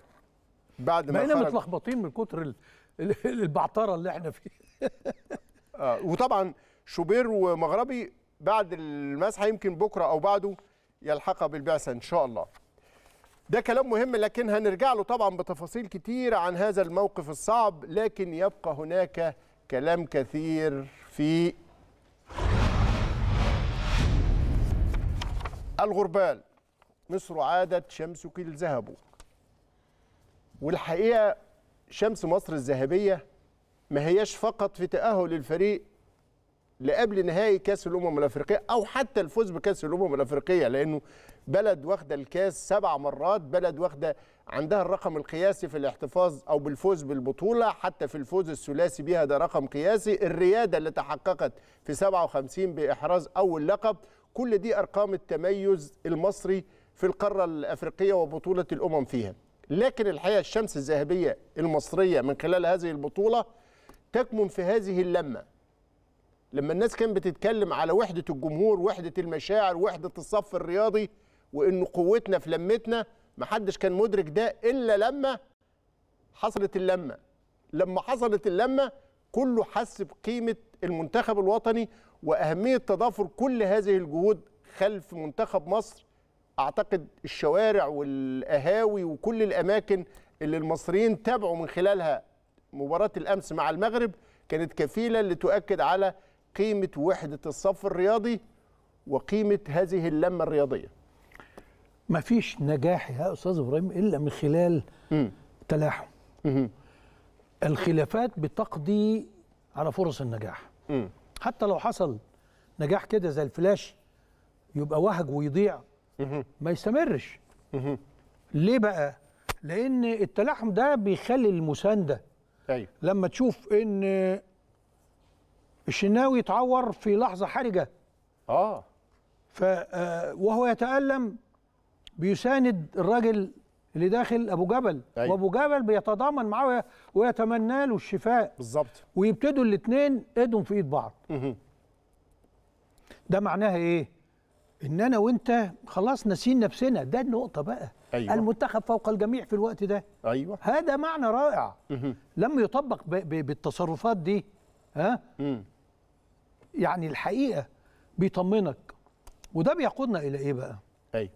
S2: بعد ما بقينا
S1: متلخبطين من كتر
S2: البعتره اللي احنا فيه آه. وطبعا شوبير ومغربي بعد المسحه يمكن بكره او بعده يلحقها بالبعثه ان شاء الله ده كلام مهم لكن هنرجع له طبعا بتفاصيل كتير عن هذا الموقف الصعب لكن يبقى هناك كلام كثير في الغربال مصر عادت شمسك الذهب والحقيقة شمس مصر الذهبية ما هياش فقط في تأهل الفريق لقبل نهائي كاس الامم الافريقيه او حتى الفوز بكاس الامم الافريقيه لانه بلد واخده الكاس سبع مرات بلد واخده عندها الرقم القياسي في الاحتفاظ او بالفوز بالبطوله حتى في الفوز الثلاثي بها ده رقم قياسي الرياده اللي تحققت في 57 باحراز اول لقب كل دي ارقام التميز المصري في القاره الافريقيه وبطوله الامم فيها لكن الحقيقه الشمس الذهبيه المصريه من خلال هذه البطوله تكمن في هذه اللمه لما الناس كانت بتتكلم على وحده الجمهور وحده المشاعر وحده الصف الرياضي وانه قوتنا في لمتنا محدش كان مدرك ده الا لما حصلت اللمه لما حصلت اللمه كله حس بقيمه المنتخب الوطني واهميه تضافر كل هذه الجهود خلف منتخب مصر اعتقد الشوارع والأهاوي وكل الاماكن اللي المصريين تابعوا من خلالها مباراه الامس مع المغرب كانت كفيله لتؤكد على قيمه وحده الصف الرياضي وقيمه هذه اللمه الرياضيه
S1: ما فيش نجاح يا استاذ ابراهيم الا من خلال تلاحم الخلافات بتقضي على فرص النجاح م. حتى لو حصل نجاح كده زي الفلاش يبقى وهج ويضيع م. ما يستمرش م. ليه بقى لان التلاحم ده بيخلي المسانده أيوه. لما تشوف ان الشناوي اتعور في لحظه حرجه اه ف آه، وهو يتالم بيساند الراجل اللي داخل ابو جبل أيوة. وابو جبل بيتضامن معاه ويتمنى له الشفاء بالظبط ويبتدوا الاثنين ايدهم في ايد بعض مه. ده معناها ايه ان انا وانت خلاص ناسين نفسنا ده النقطه بقى أيوة. المنتخب فوق الجميع في الوقت ده ايوه هذا معنى رائع مه. لما يطبق بالتصرفات دي ها مه. يعني الحقيقه بيطمنك وده بيقودنا الى ايه بقى؟ ايوه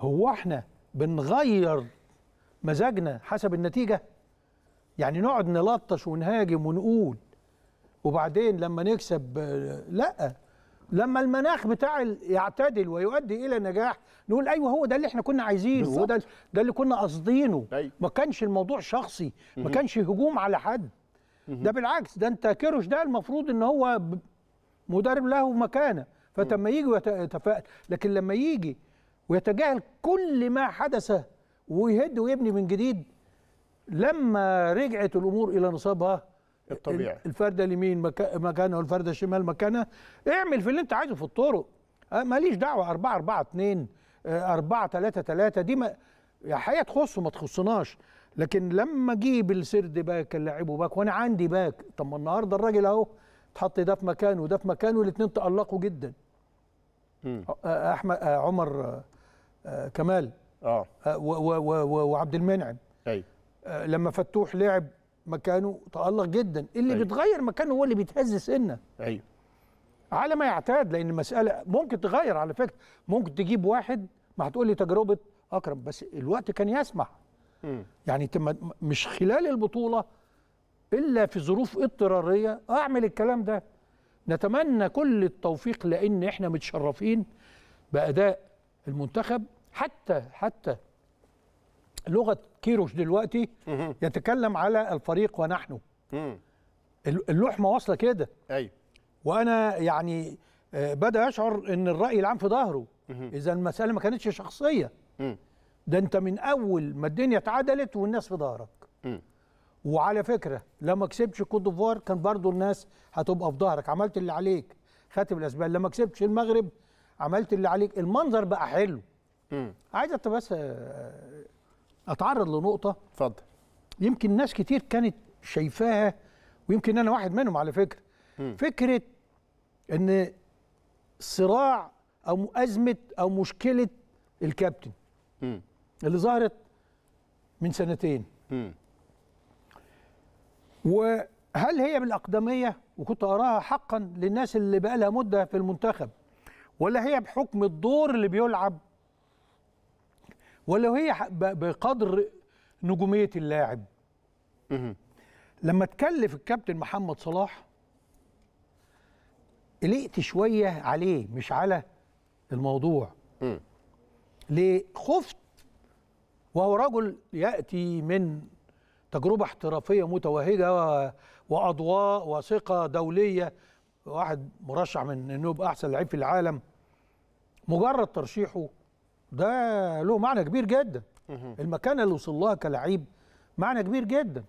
S1: هو احنا بنغير مزاجنا حسب النتيجه؟ يعني نقعد نلطش ونهاجم ونقول وبعدين لما نكسب لا لما المناخ بتاع يعتدل ويؤدي الى نجاح نقول ايوه هو ده اللي احنا كنا عايزينه هو ده ده اللي كنا قاصدينه أيوة. ما كانش الموضوع شخصي ما كانش هجوم على حد ده بالعكس ده انت كيروش ده المفروض ان هو مدرب له مكانه فلما يجي ويتفائل لكن لما يجي ويتجاهل كل ما حدث ويهد ويبني من جديد لما رجعت الامور الى نصابها الطبيعي الفرده اليمين مكانه والفرده الشمال مكانه اعمل في اللي انت عايزه في الطرق أه، ماليش دعوه 4 4 2 4 3 3 دي ما حقيقه تخصه ما تخصناش لكن لما اجيب السرد باك اللاعب باك وانا عندي باك طب ما النهارده الراجل اهو تحط ده في مكانه وده في مكانه الاثنين تألقوا جدا احمد عمر كمال اه و و و وعبد المنعم ايوه لما فتوح لعب مكانه تألق جدا اللي أي. بيتغير مكانه هو اللي بيتهز سنه ايوه على ما يعتاد لان المساله ممكن تغير على فكره ممكن تجيب واحد ما هتقول لي تجربه اكرم بس الوقت كان يسمح م. يعني مش خلال البطوله الا في ظروف اضطراريه اعمل الكلام ده نتمنى كل التوفيق لان احنا متشرفين باداء المنتخب حتى حتى لغه كيروش دلوقتي يتكلم على الفريق ونحن اللحمه واصله كده ايوه وانا يعني آه، بدا اشعر ان الراي العام في ظهره اذا المساله ما كانتش شخصيه ده انت من اول ما الدنيا اتعدلت والناس في ظهرك وعلى فكره لما كسبتش كوت ديفوار كان برضو الناس هتبقى في ظهرك عملت اللي عليك خاتم الاسبان لما كسبتش المغرب عملت اللي عليك المنظر بقى حلو عايز انت بس آه، اتعرض لنقطه اتفضل يمكن ناس كتير كانت شايفاها ويمكن انا واحد منهم على فكره م. فكره ان صراع او ازمه او مشكله الكابتن م. اللي ظهرت من سنتين م. وهل هي بالأقدمية وكنت أراها حقا للناس اللي بقى لها مدة في المنتخب ولا هي بحكم الدور اللي بيلعب ولا هي بقدر نجومية اللاعب لما تكلف الكابتن محمد صلاح قلقت شوية عليه مش على الموضوع ليه خفت وهو رجل يأتي من تجربه احترافيه متوهجه واضواء وثقه دوليه واحد مرشح من انه يبقى احسن لعيب في العالم مجرد ترشيحه ده له معنى كبير جدا المكانه اللي وصل لها كلعيب معنى كبير جدا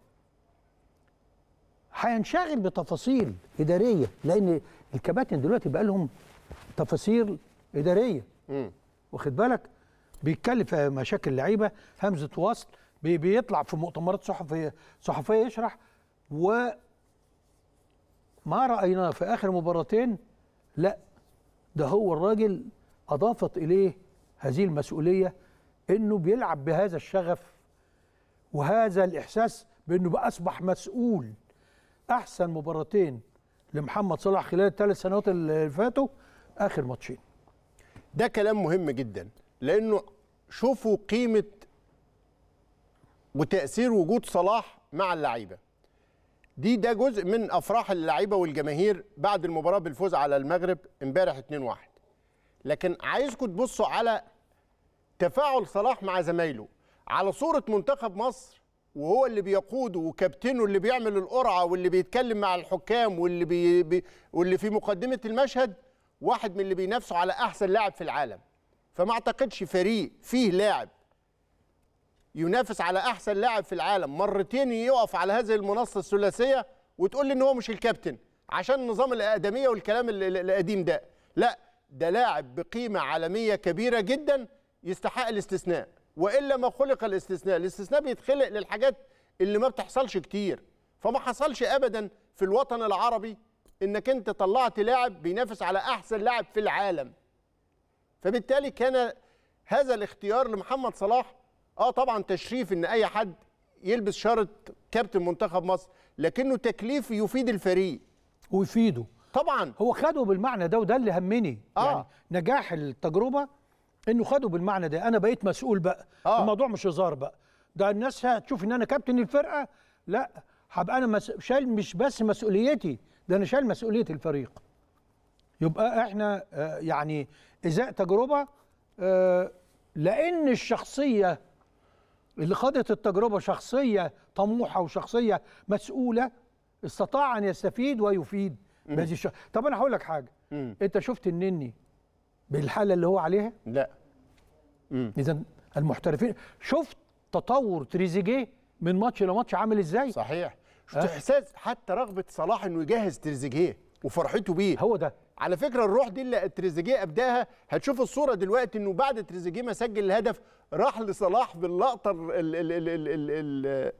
S1: هينشغل بتفاصيل اداريه لان الكباتن دلوقتي بقى لهم تفاصيل اداريه واخد بالك بيتكلف مشاكل لعيبه همزه وصل بيطلع في مؤتمرات صحفيه صحفيه يشرح و ما رايناه في اخر مباراتين لا ده هو الراجل اضافت اليه هذه المسؤوليه انه بيلعب بهذا الشغف وهذا الاحساس بانه بقى اصبح مسؤول احسن مباراتين لمحمد صلاح خلال الثلاث سنوات اللي فاتوا
S2: اخر ماتشين ده كلام مهم جدا لانه شوفوا قيمه وتاثير وجود صلاح مع اللعيبه دي ده جزء من افراح اللعيبه والجماهير بعد المباراه بالفوز على المغرب امبارح 2-1 لكن عايزكم تبصوا على تفاعل صلاح مع زمايله على صوره منتخب مصر وهو اللي بيقوده وكابتنه اللي بيعمل القرعه واللي بيتكلم مع الحكام واللي بي بي واللي في مقدمه المشهد واحد من اللي بينافسوا على احسن لاعب في العالم فما اعتقدش فريق فيه لاعب ينافس على احسن لاعب في العالم مرتين يقف على هذه المنصه الثلاثيه وتقول لي ان هو مش الكابتن عشان نظام الاقدميه والكلام القديم ده لا ده لاعب بقيمه عالميه كبيره جدا يستحق الاستثناء والا ما خلق الاستثناء الاستثناء بيتخلق للحاجات اللي ما بتحصلش كتير فما حصلش ابدا في الوطن العربي انك انت طلعت لاعب بينافس على احسن لاعب في العالم فبالتالي كان هذا الاختيار لمحمد صلاح اه طبعا تشريف ان اي حد يلبس شارة كابتن منتخب مصر لكنه تكليف يفيد الفريق ويفيده طبعا هو خده بالمعنى ده وده
S1: اللي همني آه. يعني نجاح التجربه انه خده بالمعنى ده انا بقيت مسؤول بقى آه. الموضوع مش هزار بقى ده الناس هتشوف ان انا كابتن الفرقه لا هبقى انا مس... شايل مش بس مسؤوليتي ده انا شايل مسؤوليه الفريق يبقى احنا آه، يعني ازاء تجربه آه، لان الشخصيه اللي خاضت التجربة شخصية طموحة وشخصية مسؤولة استطاع أن يستفيد ويفيد بهذه الشخصيه طب أنا هقول لك حاجة مم. أنت شفت النني بالحالة اللي هو عليها؟ لا إذا المحترفين شفت تطور تريزيجيه من ماتش لماتش عامل إزاي؟ صحيح شفت
S2: أه؟ إحساس حتى رغبة صلاح إنه يجهز تريزيجيه وفرحته بيه هو ده على فكره الروح دي اللي تريزيجيه ابداها هتشوف الصوره دلوقتي انه بعد تريزيجيه ما سجل الهدف راح لصلاح باللقطه ال ال ال ال ال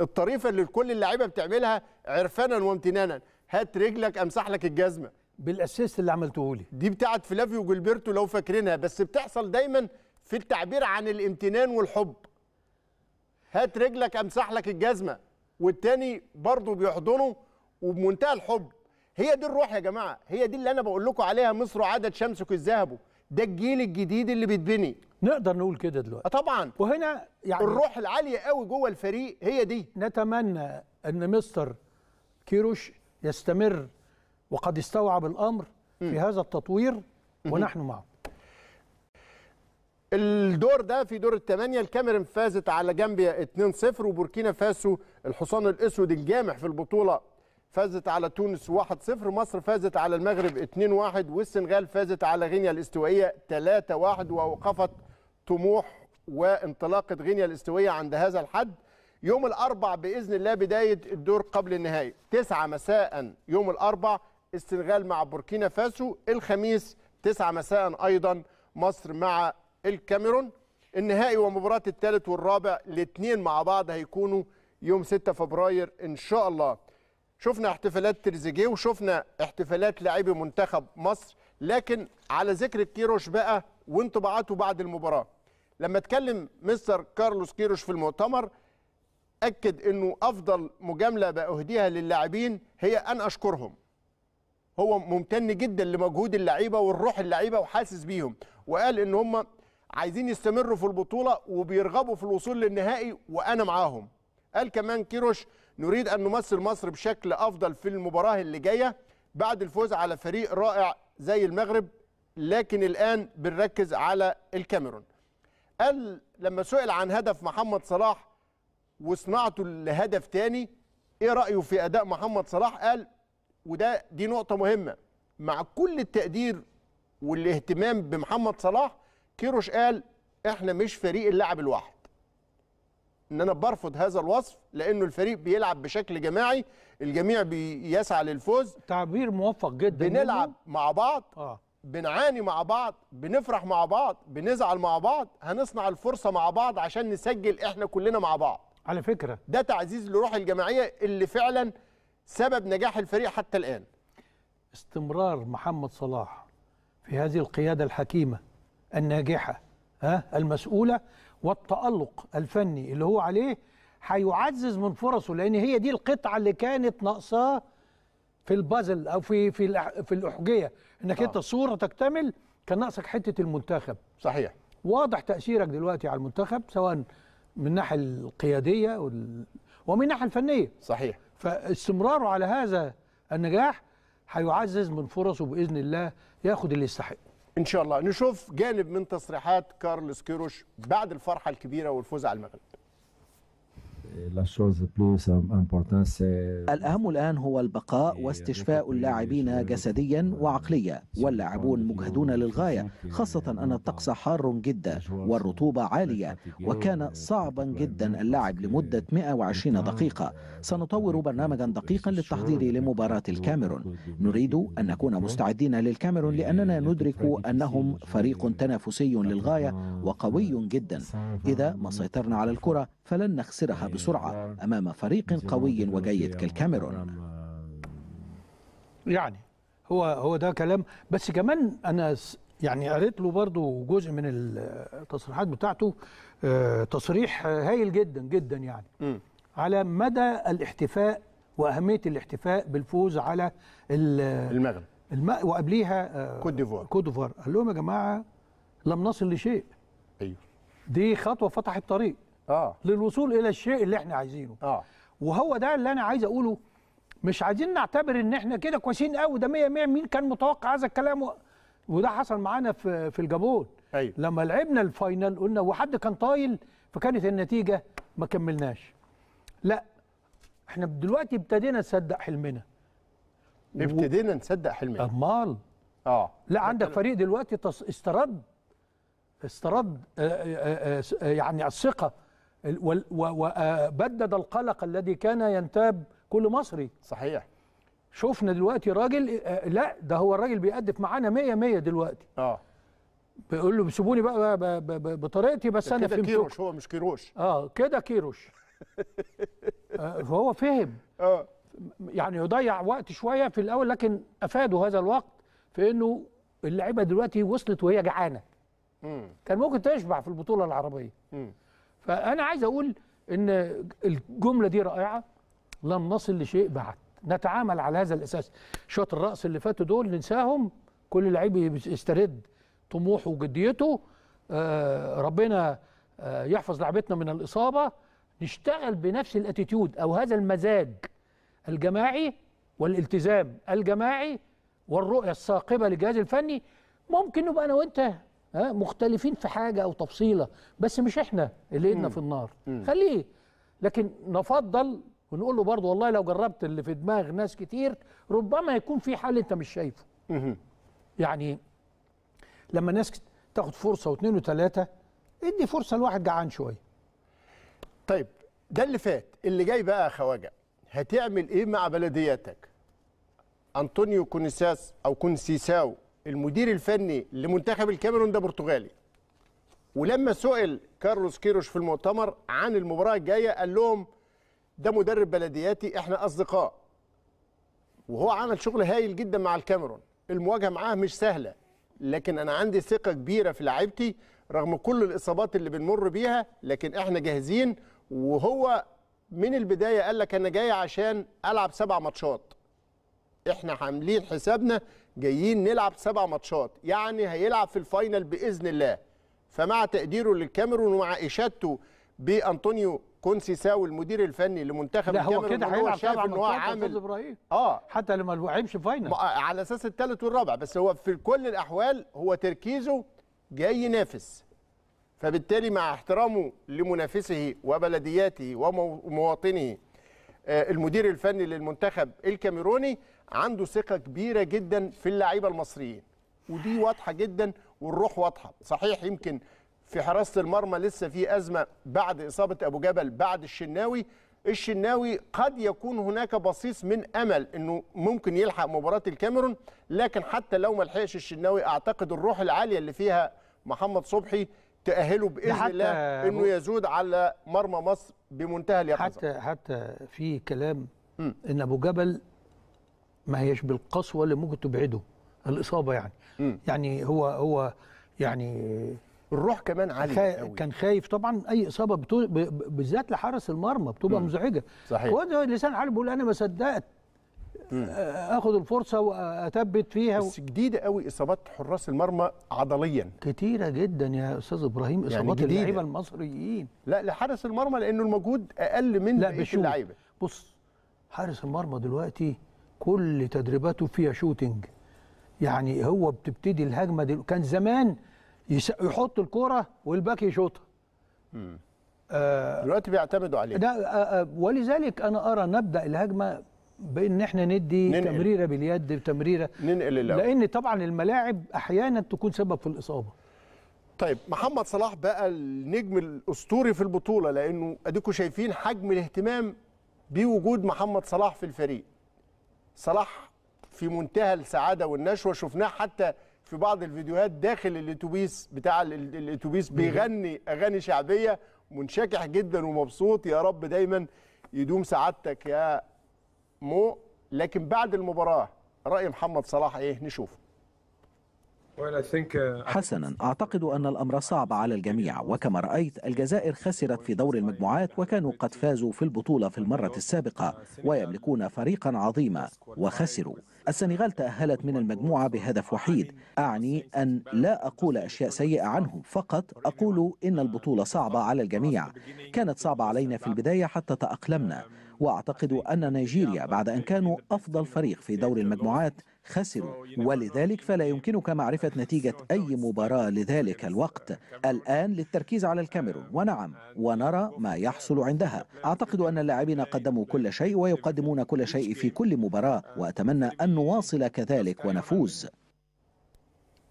S2: الطريفه اللي كل اللعيبه بتعملها عرفانا وامتنانا هات رجلك امسح لك الجزمه بالاسيست اللي عملته لي دي بتاعه فلافيو جولبرتو لو فاكرينها بس بتحصل دايما في التعبير عن الامتنان والحب هات رجلك امسح لك الجزمه والتاني برضه بيحضنه وبمنتهى الحب هي دي الروح يا جماعه هي دي اللي انا بقول لكم عليها مصر عدد شمسك الذهب ده الجيل الجديد اللي بيتبني نقدر نقول كده دلوقتي آه، طبعا وهنا يعني الروح العاليه قوي جوه الفريق هي دي نتمنى ان
S1: مستر كيروش يستمر وقد استوعب الامر في هذا
S2: التطوير ونحن معه الدور ده في دور الثمانية الكاميرون فازت على جامبيا 2-0 وبوركينا فاسو الحصان الأسود الجامح في البطولة فازت على تونس 1-0 مصر فازت على المغرب 2-1 والسنغال فازت على غينيا الاستوائية 3-1 وأوقفت طموح وانطلاقة غينيا الاستوائية عند هذا الحد يوم الأربع بإذن الله بداية الدور قبل النهائي 9 مساء يوم الأربع السنغال مع بوركينا فاسو الخميس 9 مساء أيضا مصر مع الكاميرون النهائي ومباراة الثالث والرابع الاثنين مع بعض هيكونوا يوم 6 فبراير إن شاء الله شفنا احتفالات تريزيجيه وشفنا احتفالات لاعبي منتخب مصر لكن على ذكر كيروش بقى وانطباعاته بعد المباراه لما اتكلم مستر كارلوس كيروش في المؤتمر اكد انه افضل مجامله باهديها للاعبين هي ان اشكرهم هو ممتن جدا لمجهود اللعيبه والروح اللعيبه وحاسس بيهم وقال ان هم عايزين يستمروا في البطوله وبيرغبوا في الوصول للنهائي وانا معاهم قال كمان كيروش نريد أن نمثل مصر بشكل أفضل في المباراة اللي جاية بعد الفوز على فريق رائع زي المغرب لكن الآن بنركز على الكاميرون قال لما سئل عن هدف محمد صلاح وصناعته لهدف تاني ايه رأيه في أداء محمد صلاح قال وده دي نقطة مهمة مع كل التقدير والاهتمام بمحمد صلاح كيروش قال احنا مش فريق اللاعب الواحد ان انا برفض هذا الوصف لانه الفريق بيلعب بشكل جماعي الجميع بيسعى للفوز تعبير موفق جدا بنلعب مع بعض آه. بنعاني مع بعض بنفرح مع بعض بنزعل مع بعض هنصنع الفرصه مع بعض عشان نسجل احنا كلنا مع بعض على فكره ده تعزيز لروح الجماعيه اللي فعلا سبب نجاح الفريق حتى الان
S1: استمرار محمد صلاح في هذه القياده الحكيمه الناجحه ها المسؤوله والتألق الفني اللي هو عليه هيعزز من فرصه لأن هي دي القطعة اللي كانت ناقصاه في البازل أو في في في الأحجية إنك آه. أنت الصورة تكتمل كان ناقصك حتة المنتخب صحيح واضح تأثيرك دلوقتي على المنتخب سواء من الناحية القيادية وال... ومن الناحية الفنية صحيح فاستمراره على هذا النجاح هيعزز من فرصه بإذن الله
S2: ياخد اللي يستحقه ان شاء الله نشوف جانب من تصريحات كارلوس كيروش بعد الفرحه الكبيره والفوز على المغرب
S6: الأهم الآن هو البقاء واستشفاء اللاعبين جسديا euh, وعقليا واللاعبون مجهدون للغاية خاصة أن الطقس حار جدا والرطوبة عالية وكان صعبا جدا اللعب لمدة 120 دقيقة سنطور برنامجا دقيقا للتحضير لمباراة الكاميرون نريد أن نكون مستعدين للكاميرون لأننا ندرك أنهم فريق تنافسي للغاية وقوي جدا إذا ما سيطرنا على الكرة فلن نخسرها أيوة. بسرعة أمام فريق قوي وجيد كالكاميرون
S1: يعني هو هو ده كلام بس كمان أنا يعني قريت له برضو جزء من التصريحات بتاعته آه، تصريح هايل جدا جدا يعني م. على مدى الاحتفاء واهميه الاحتفاء بالفوز على المغرب الم... وقبليها آه، كوت ديفوار كوت ديفوار قال لهم يا جماعه لم نصل لشيء ايوه دي خطوه فتحت طريق اه للوصول الى الشيء اللي احنا عايزينه اه وهو ده اللي انا عايز اقوله مش عايزين نعتبر ان احنا كده كويسين قوي ده 100 100 مين كان متوقع هذا الكلام وده حصل معانا في في الجابون أيوة. لما لعبنا الفاينل قلنا وحد كان طايل فكانت النتيجه ما كملناش لا احنا دلوقتي ابتدينا نصدق حلمنا
S2: ابتدينا و... نصدق حلمنا امال اه
S1: لا عندك فريق دلوقتي تص... استرد استرد آآ آه، آآ آه، آآ آه، يعني الثقه وبدد القلق الذي كان ينتاب كل مصري صحيح شفنا دلوقتي راجل لا ده هو الراجل بيقدف معانا 100 100 دلوقتي اه بيقول له سيبوني بقى بطريقتي بس انا كده كيروش
S2: هو مش كيروش اه كده
S1: كيروش آه، هو فهم اه يعني يضيع وقت شويه في الاول لكن افادوا هذا الوقت في انه اللعيبه دلوقتي وصلت وهي جعانه كان ممكن تشبع في البطوله العربيه فأنا عايز أقول إن الجملة دي رائعة لم نصل لشيء بعد نتعامل على هذا الأساس شوط الرأس اللي فاتوا دول ننساهم كل لعيب يسترد طموحه وجديته آه، ربنا آه، يحفظ لعبتنا من الإصابة نشتغل بنفس الاتيتيود أو هذا المزاج الجماعي والالتزام الجماعي والرؤية الثاقبة للجهاز الفني ممكن نبقى أنا وأنت مختلفين في حاجه او تفصيله بس مش احنا اللي ايدنا في النار خليه لكن نفضل ونقول له برضه والله لو جربت اللي في دماغ ناس كتير ربما يكون في حل انت مش شايفه يعني لما ناس تاخد فرصه واثنين وثلاثه ادي فرصه لواحد
S2: جعان شويه طيب ده اللي فات اللي جاي بقى يا خواجه هتعمل ايه مع بلدياتك انطونيو كونساس او كونسيساو المدير الفني لمنتخب الكاميرون ده برتغالي ولما سئل كارلوس كيروش في المؤتمر عن المباراه الجايه قال لهم ده مدرب بلدياتي احنا اصدقاء وهو عمل شغل هايل جدا مع الكاميرون المواجهه معاه مش سهله لكن انا عندي ثقه كبيره في لعيبتي رغم كل الاصابات اللي بنمر بيها لكن احنا جاهزين وهو من البدايه قال لك انا جاي عشان العب سبع ماتشات احنا عاملين حسابنا جايين نلعب سبع ماتشات يعني هيلعب في الفاينل باذن الله فمع تقديره للكاميرون ومع اشادته بانطونيو كونسيساو المدير الفني لمنتخب لا هو كده هيلعب شايف ان هو عامل اه حتى لما لعبش فاينل على اساس الثالث والرابع بس هو في كل الاحوال هو تركيزه جاي ينافس فبالتالي مع احترامه لمنافسه وبلدياته ومواطنه آه، المدير الفني للمنتخب الكاميروني عنده ثقه كبيره جدا في اللعيبه المصريين ودي واضحه جدا والروح واضحه صحيح يمكن في حراسه المرمى لسه في ازمه بعد اصابه ابو جبل بعد الشناوي الشناوي قد يكون هناك بصيص من امل انه ممكن يلحق مباراه الكاميرون لكن حتى لو ما لحقش الشناوي اعتقد الروح العاليه اللي فيها محمد صبحي تاهله باذن الله انه يزود على مرمى مصر بمنتهى اليقظه حتى
S1: حتى في كلام ان ابو جبل ما هيش بالقسوه اللي ممكن تبعده الاصابه يعني م. يعني هو هو يعني الروح كمان عاليه خا... كان خايف طبعا اي اصابه بتو... ب... بالذات لحارس المرمى بتبقى م. مزعجه صحيح وده لسان عالي بيقول انا ما
S2: صدقت اخد الفرصه واثبت فيها بس جديده قوي اصابات حراس المرمى عضليا
S1: كتيره جدا يا استاذ ابراهيم يعني اصابات يعني اللعيبه
S2: المصريين لا لحارس المرمى لانه المجهود اقل من بقيه اللعيبه بص
S1: حارس المرمى دلوقتي كل تدريباته فيها شوتنج يعني هو بتبتدي الهجمه دي كان زمان يحط الكوره والباك يشوطها
S2: آه دلوقتي بيعتمدوا عليه ده
S1: آه آه ولذلك انا ارى نبدا الهجمه بان احنا ندي ننقل. تمريره باليد تمريره ننقل لان طبعا الملاعب
S2: احيانا تكون سبب في الاصابه طيب محمد صلاح بقى النجم الاسطوري في البطوله لانه اديكم شايفين حجم الاهتمام بوجود محمد صلاح في الفريق صلاح في منتهى السعاده والنشوه شفناه حتى في بعض الفيديوهات داخل الاتوبيس بتاع الاتوبيس بيغني اغاني شعبيه منشكح جدا ومبسوط يا رب دايما يدوم سعادتك يا مو لكن بعد المباراه راي محمد صلاح ايه نشوفه
S6: Uh, حسنا أعتقد أن الأمر صعب على الجميع وكما رأيت الجزائر خسرت في دور المجموعات وكانوا قد فازوا في البطولة في المرة السابقة ويملكون فريقا عظيما وخسروا السنغال تأهلت من المجموعة بهدف وحيد أعني أن لا أقول أشياء سيئة عنهم فقط أقول إن البطولة صعبة على الجميع كانت صعبة علينا في البداية حتى تأقلمنا وأعتقد أن نيجيريا بعد أن كانوا أفضل فريق في دور المجموعات خسروا ولذلك فلا يمكنك معرفة نتيجة أي مباراة لذلك الوقت الآن للتركيز على الكاميرون آه، ونعم آه، آه، ونرى ما يحصل عندها أعتقد أن اللاعبين قدموا كل شيء ويقدمون كل شيء في كل مباراة وأتمنى أن نواصل كذلك ونفوز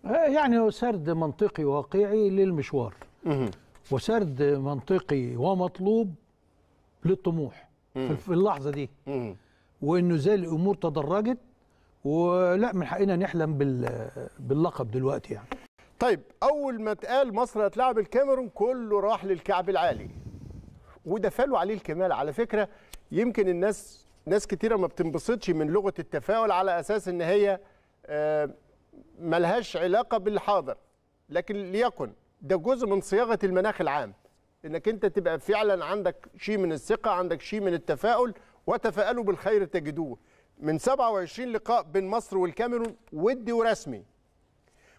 S1: يعني سرد منطقي واقعي للمشوار وسرد منطقي ومطلوب للطموح في اللحظه دي وانه زي الامور تدرجت ولا من حقنا نحلم
S2: باللقب دلوقتي يعني طيب اول ما اتقال مصر هتلعب الكاميرون كله راح للكعب العالي ودفلوا عليه الكمال على فكره يمكن الناس ناس كتيره ما بتنبسطش من لغه التفاؤل على اساس ان هي آه، ملهاش علاقه بالحاضر لكن ليكن ده جزء من صياغه المناخ العام انك انت تبقى فعلا عندك شيء من الثقه عندك شيء من التفاؤل وتفاءلوا بالخير تجدوه من 27 لقاء بين مصر والكاميرون ودي ورسمي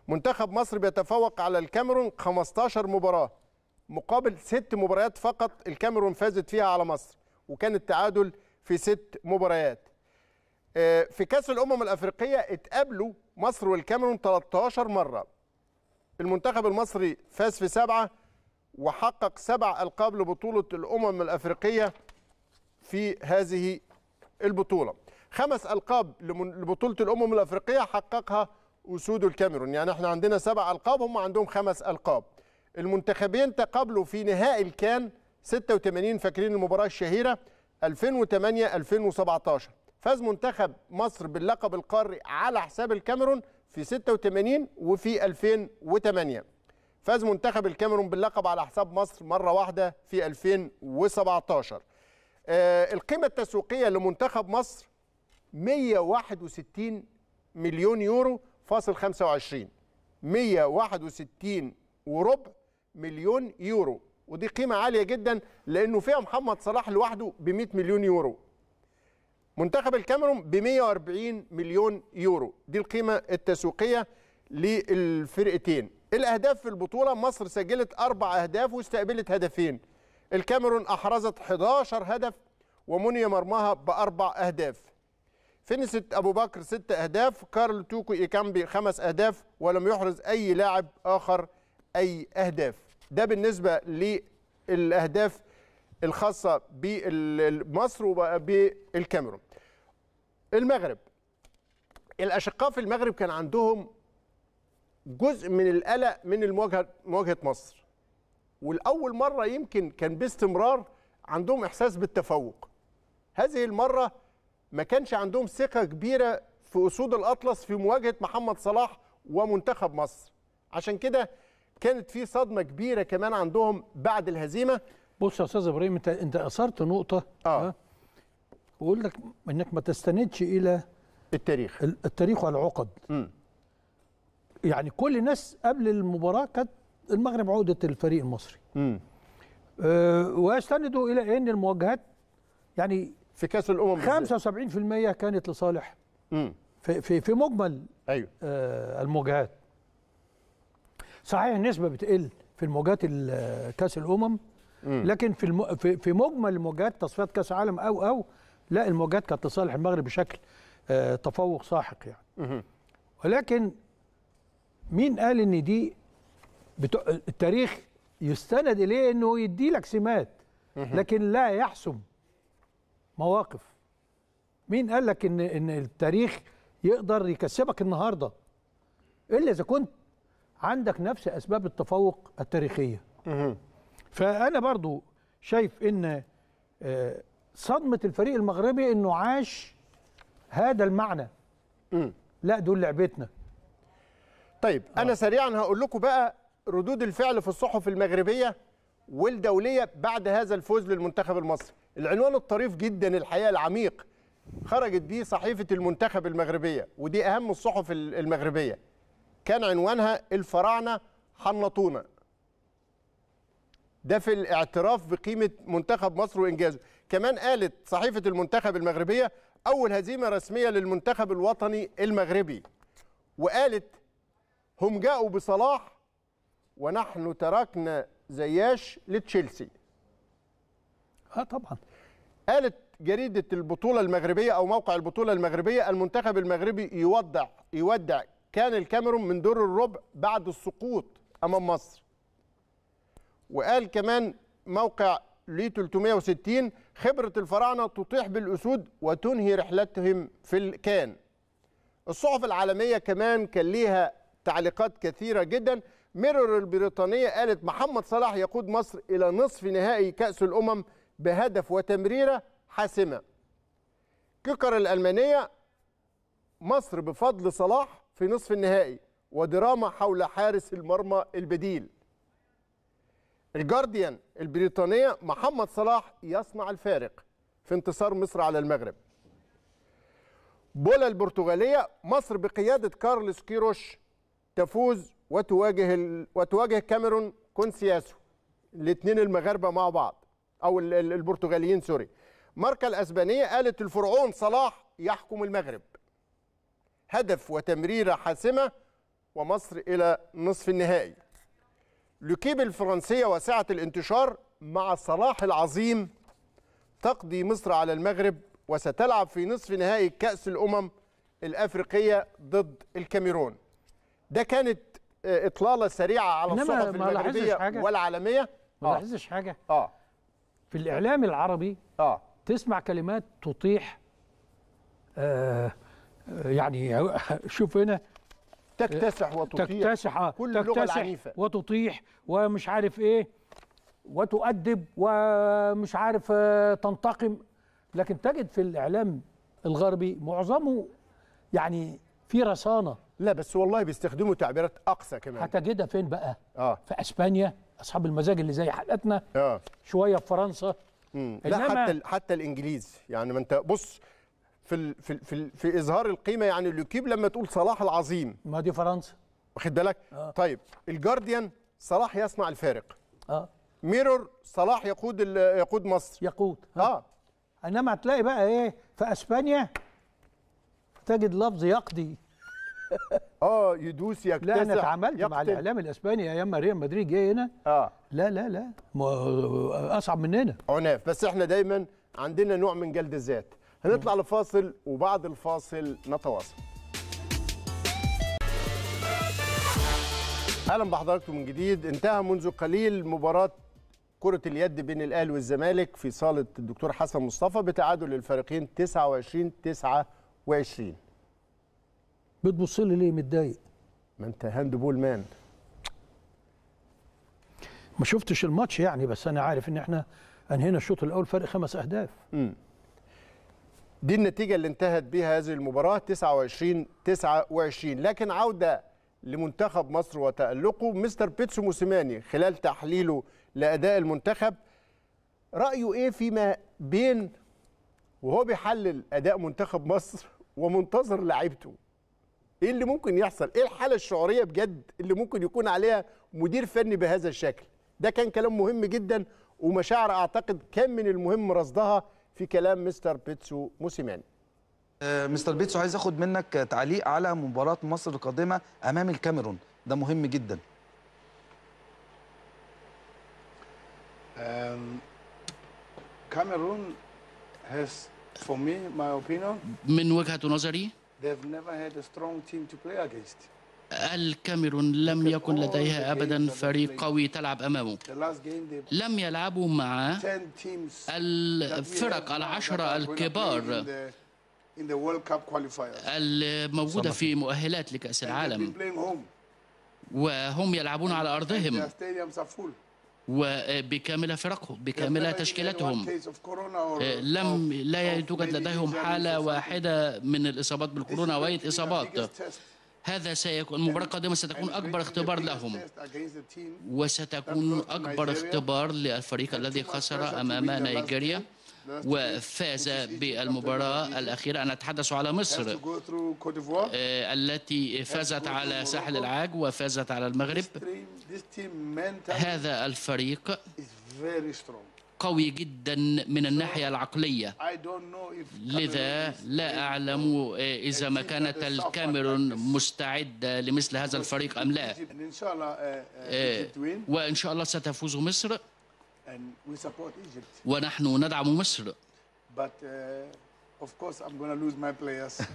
S2: منتخب مصر بيتفوق على الكاميرون 15 مباراه مقابل ست مباريات فقط الكاميرون فازت فيها على مصر وكان التعادل في ست مباريات آه، في كاس الامم الافريقيه اتقابلوا مصر والكاميرون 13 مره المنتخب المصري فاز في سبعه وحقق سبع ألقاب لبطولة الأمم الأفريقية في هذه البطولة خمس ألقاب لبطولة الأمم الأفريقية حققها أسود الكاميرون يعني احنا عندنا سبع ألقاب هم عندهم خمس ألقاب المنتخبين تقابلوا في نهائي الكان 86 فاكرين المباراة الشهيرة 2008 2017 فاز منتخب مصر باللقب القاري على حساب الكاميرون في 86 وفي 2008 فاز منتخب الكاميرون باللقب على حساب مصر مرة واحدة في 2017 آه، القيمة التسويقية لمنتخب مصر 161 مليون يورو فاصل 25 161 وربع مليون يورو ودي قيمة عالية جدا لأنه فيها محمد صلاح لوحده ب 100 مليون يورو منتخب الكاميرون ب 140 مليون يورو دي القيمة التسويقية للفرقتين الاهداف في البطوله مصر سجلت اربع اهداف واستقبلت هدفين الكاميرون احرزت 11 هدف ومني مرماها باربع اهداف فينست ابو بكر ست اهداف كارل توكو ايكامبي خمس اهداف ولم يحرز اي لاعب اخر اي اهداف ده بالنسبه للاهداف الخاصه بمصر وبالكاميرون المغرب الاشقاء في المغرب كان عندهم جزء من القلق من المواجهه مواجهه مصر والاول مره يمكن كان باستمرار عندهم احساس بالتفوق هذه المره ما كانش عندهم ثقه كبيره في اسود الاطلس في مواجهه محمد صلاح ومنتخب مصر عشان كده كانت في صدمه كبيره كمان عندهم بعد الهزيمه بص يا استاذ ابراهيم انت انت اثرت نقطه اه, آه. بقول لك
S1: انك ما تستندش الى التاريخ التاريخ والعقد م. يعني كل الناس قبل المباراه كانت المغرب عوده الفريق المصري امم أه ويستندوا الى ان المواجهات يعني في كاس الامم 75% كانت لصالح في في, في مجمل ايوه آه المواجهات صحيح النسبه بتقل في المواجهات آه، كاس الامم مم. لكن في الم... في, في مجمل المواجهات تصفيات كاس عالم او او لا المواجهات كانت لصالح المغرب بشكل آه تفوق ساحق يعني مم. ولكن مين قال ان دي بتو... التاريخ يستند اليه انه يدي لك سمات لكن لا يحسم مواقف مين قال لك ان ان التاريخ يقدر يكسبك النهارده الا اذا كنت عندك نفس اسباب التفوق التاريخيه فانا برضو شايف ان آه، صدمه الفريق المغربي انه عاش
S2: هذا المعنى لا دول لعبتنا طيب آه. انا سريعا هقول لكم بقى ردود الفعل في الصحف المغربيه والدوليه بعد هذا الفوز للمنتخب المصري العنوان الطريف جدا الحقيقه العميق خرجت بيه صحيفه المنتخب المغربيه ودي اهم الصحف المغربيه كان عنوانها الفراعنه حنطونا ده في الاعتراف بقيمه منتخب مصر وانجازه كمان قالت صحيفه المنتخب المغربيه اول هزيمه رسميه للمنتخب الوطني المغربي وقالت هم جاءوا بصلاح ونحن تركنا زياش لتشيلسي اه طبعا قالت جريدة البطولة المغربية أو موقع البطولة المغربية المنتخب المغربي يودع يودع كان الكاميرون من دور الربع بعد السقوط أمام مصر وقال كمان موقع لي 360 خبرة الفراعنة تطيح بالأسود وتنهي رحلتهم في الكان الصحف العالمية كمان كان ليها تعليقات كثيرة جدا ميرور البريطانية قالت محمد صلاح يقود مصر إلى نصف نهائي كأس الأمم بهدف وتمريرة حاسمة كيكر الألمانية مصر بفضل صلاح في نصف النهائي ودراما حول حارس المرمى البديل الجارديان البريطانية محمد صلاح يصنع الفارق في انتصار مصر على المغرب بولا البرتغالية مصر بقيادة كارلوس كيروش تفوز وتواجه ال... وتواجه كاميرون كونسياسو الاثنين المغاربه مع بعض او البرتغاليين سوري ماركا الاسبانيه قالت الفرعون صلاح يحكم المغرب هدف وتمريره حاسمه ومصر الى نصف النهائي لكيب الفرنسيه واسعه الانتشار مع صلاح العظيم تقضي مصر على المغرب وستلعب في نصف نهائي كاس الامم الافريقيه ضد الكاميرون ده كانت آه، اطلاله سريعه على الصحف المغربيه والعالميه ما آه. لاحظتش حاجه اه
S1: في الاعلام العربي اه تسمع كلمات تطيح آه, آه، يعني شوف هنا تكتسح وتطيح تكتسح كل اللغه العنيفه وتطيح ومش عارف ايه وتؤدب ومش عارف تنتقم لكن تجد في الاعلام الغربي معظمه يعني
S2: في رصانه لا بس والله بيستخدموا
S1: تعبيرات اقسى كمان هتجدها فين بقى اه في اسبانيا اصحاب المزاج اللي زي حلقتنا اه
S2: شويه في فرنسا لا حتى حتى الانجليز يعني ما انت بص في الـ في الـ في, الـ في اظهار القيمه يعني لوكيب لما تقول صلاح العظيم ما دي فرنسا واخد بالك آه. طيب الجارديان صلاح يصنع الفارق اه ميرور صلاح يقود يقود مصر يقود آه. اه انما هتلاقي بقى ايه في اسبانيا
S1: تجد لفظ يقضي اه يدوس يكتسح لا انا اتعاملت مع الاعلام الاسباني ايام ما ريال مدريد جه هنا اه لا لا لا
S2: اصعب مننا عناف بس احنا دايما عندنا نوع من جلد الذات هنطلع لفاصل وبعد الفاصل نتواصل اهلا بحضراتكم من جديد انتهى منذ قليل مباراه كرة اليد بين الأهلي والزمالك في صالة الدكتور حسن مصطفى بتعادل الفريقين 29 9 20
S1: بتبص لي ليه متضايق ما انت هاند بول مان ما شفتش الماتش يعني بس انا عارف ان احنا انهينا الشوط الاول فرق خمس اهداف امم
S2: دي النتيجه اللي انتهت بها هذه المباراه 29 29 لكن عوده لمنتخب مصر وتالقه مستر بيتسو موسيماني خلال تحليله لاداء المنتخب رايه ايه فيما بين وهو بيحلل اداء منتخب مصر ومنتظر لعيبته ايه اللي ممكن يحصل ايه الحاله الشعوريه بجد اللي ممكن يكون عليها مدير فني بهذا الشكل ده كان كلام مهم جدا ومشاعر اعتقد كان من المهم رصدها في كلام مستر بيتسو موسيماني آه، مستر بيتسو عايز اخد منك تعليق على مباراه مصر القادمه امام الكاميرون
S6: ده مهم جدا
S2: كاميرون has, for me, my opinion,
S7: من وجهة نظري الكاميرون لم يكن لديها ابدا فريق قوي تلعب امامه لم يلعبوا مع الفرق العشره الكبار الموجوده في مؤهلات لكاس العالم وهم يلعبون على ارضهم وبكامل فرقهم بكامل تشكيلتهم آه، لم لا توجد لديهم حالة واحدة من الإصابات بالكورونا أو أي إصابات هذا سيكون المباراة القادمة ستكون أكبر اختبار لهم وستكون أكبر اختبار للفريق الذي خسر أمام نيجيريا وفاز بالمباراة الأخيرة أنا أتحدث على مصر آه، التي فازت على ساحل العاج وفازت على المغرب هذا الفريق قوي جدا من الناحية العقلية
S2: لذا
S7: لا أعلم آه، إذا ما كانت الكاميرون مستعدة لمثل هذا الفريق أم لا آه، وإن شاء الله ستفوز مصر ونحن ندعم مصر
S2: uh,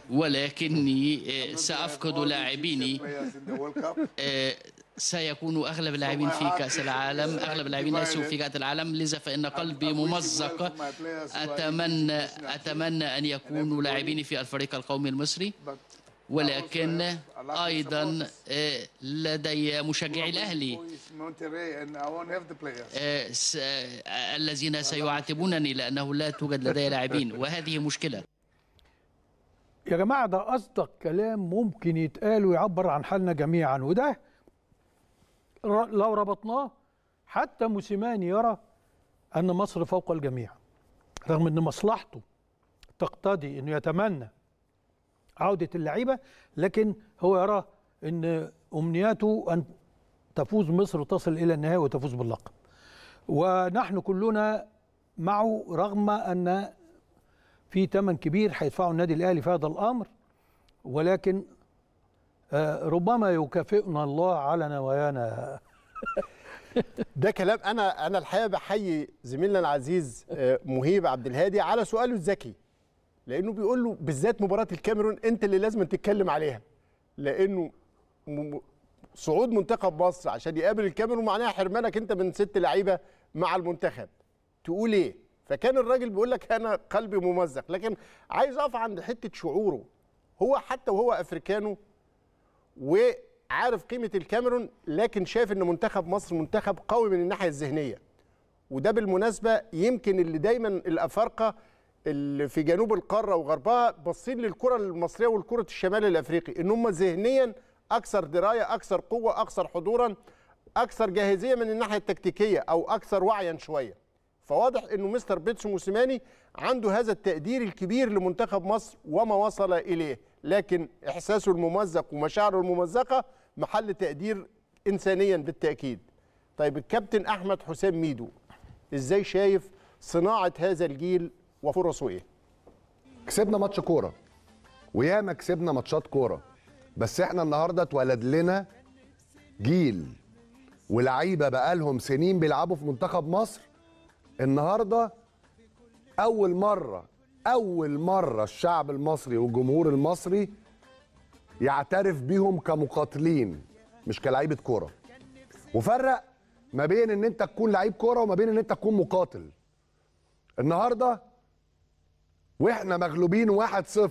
S7: ولكني uh, سأفقد لاعبيني uh, سيكون اغلب اللاعبين في كاس العالم اغلب اللاعبين ليسوا في كاس العالم لذا فان قلبي ممزق اتمنى اتمنى ان يكونوا لاعبيني في الفريق القومي المصري ولكن ايضا آه، لدي مشجعي الاهلي آه، آه، الذين سيعاتبونني لانه لا توجد لدي لاعبين وهذه مشكله
S1: يا جماعه ده اصدق كلام ممكن يتقال ويعبر عن حالنا جميعا وده لو ربطناه حتى موسيماني يرى ان مصر فوق الجميع رغم ان مصلحته تقتضي انه يتمنى عوده اللعيبه لكن هو يرى ان امنياته ان تفوز مصر وتصل الى النهائي وتفوز باللقب ونحن كلنا معه رغم ان في ثمن كبير هيدفعه النادي الاهلي في هذا الامر ولكن آه، ربما يكافئنا
S2: الله على نوايانا ده كلام انا انا الحقيقه بحيي زميلنا العزيز آه، مهيب عبد الهادي على سؤاله الذكي لانه بيقول له بالذات مباراه الكاميرون انت اللي لازم تتكلم عليها لانه صعود منتخب مصر عشان يقابل الكاميرون معناها حرمانك انت من ست لعيبه مع المنتخب تقول ايه فكان الراجل بيقول لك انا قلبي ممزق لكن عايز اقف عند حته شعوره هو حتى وهو افريكانو وعارف قيمه الكاميرون لكن شايف ان منتخب مصر منتخب قوي من الناحيه الذهنيه وده بالمناسبه يمكن اللي دايما الافارقه اللي في جنوب القاره وغربها باصين للكره المصريه والكره الشمال الافريقي ان هم ذهنيا اكثر درايه اكثر قوه اكثر حضورا اكثر جاهزيه من الناحيه التكتيكيه او اكثر وعيا شويه فواضح انه مستر بيتسو موسيماني عنده هذا التقدير الكبير لمنتخب مصر وما وصل اليه لكن احساسه الممزق ومشاعره الممزقه محل تقدير انسانيا بالتاكيد طيب الكابتن احمد حسام ميدو ازاي شايف صناعه هذا الجيل وفرصه ايه كسبنا ماتش كوره
S5: وياما كسبنا ماتشات كوره بس احنا النهارده اتولد لنا جيل ولعيبه بقالهم سنين بيلعبوا في منتخب مصر النهارده اول مره اول مره الشعب المصري والجمهور المصري يعترف بيهم كمقاتلين مش كلعيبه كوره وفرق ما بين ان انت تكون لعيب كوره وما بين ان انت تكون مقاتل النهارده واحنا مغلوبين 1-0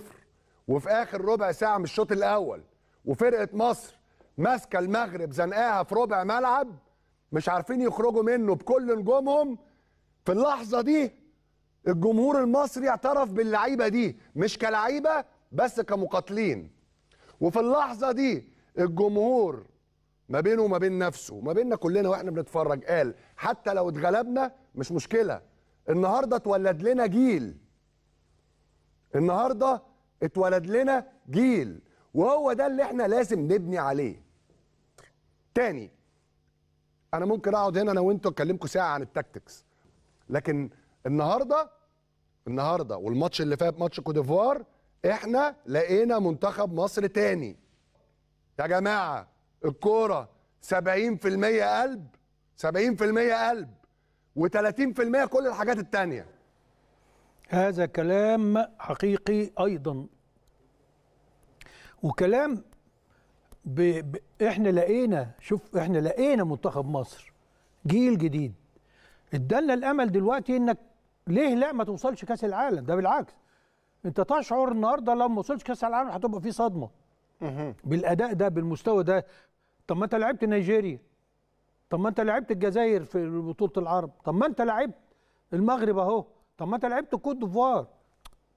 S5: وفي اخر ربع ساعه من الشوط الاول وفرقه مصر ماسكه المغرب زنقاها في ربع ملعب مش عارفين يخرجوا منه بكل نجومهم في اللحظه دي الجمهور المصري اعترف باللعيبه دي مش كلعيبه بس كمقاتلين وفي اللحظه دي الجمهور ما بينه وما بين نفسه ما بيننا كلنا واحنا بنتفرج قال حتى لو اتغلبنا مش مشكله النهارده اتولد لنا جيل النهارده اتولد لنا جيل وهو ده اللي احنا لازم نبني عليه تاني انا ممكن اقعد هنا انا وانتوا اتكلمكم ساعه عن التاكتكس لكن النهارده النهارده والماتش اللي فات ماتش كوديفوار احنا لقينا منتخب مصر تاني يا جماعه الكوره 70% قلب 70% قلب و30% كل الحاجات التانيه
S1: هذا كلام حقيقي أيضا وكلام ب... ب... احنا لقينا شوف احنا لقينا منتخب مصر جيل جديد ادالنا الامل دلوقتي انك ليه لا ما توصلش كاس العالم ده بالعكس انت تشعر النهارده لو ما وصلتش كاس العالم هتبقى في صدمه بالاداء ده بالمستوى ده طب ما انت لعبت نيجيريا طب ما انت لعبت الجزائر في بطوله العرب طب ما انت لعبت المغرب اهو طب ما انت لعبت كوت ديفوار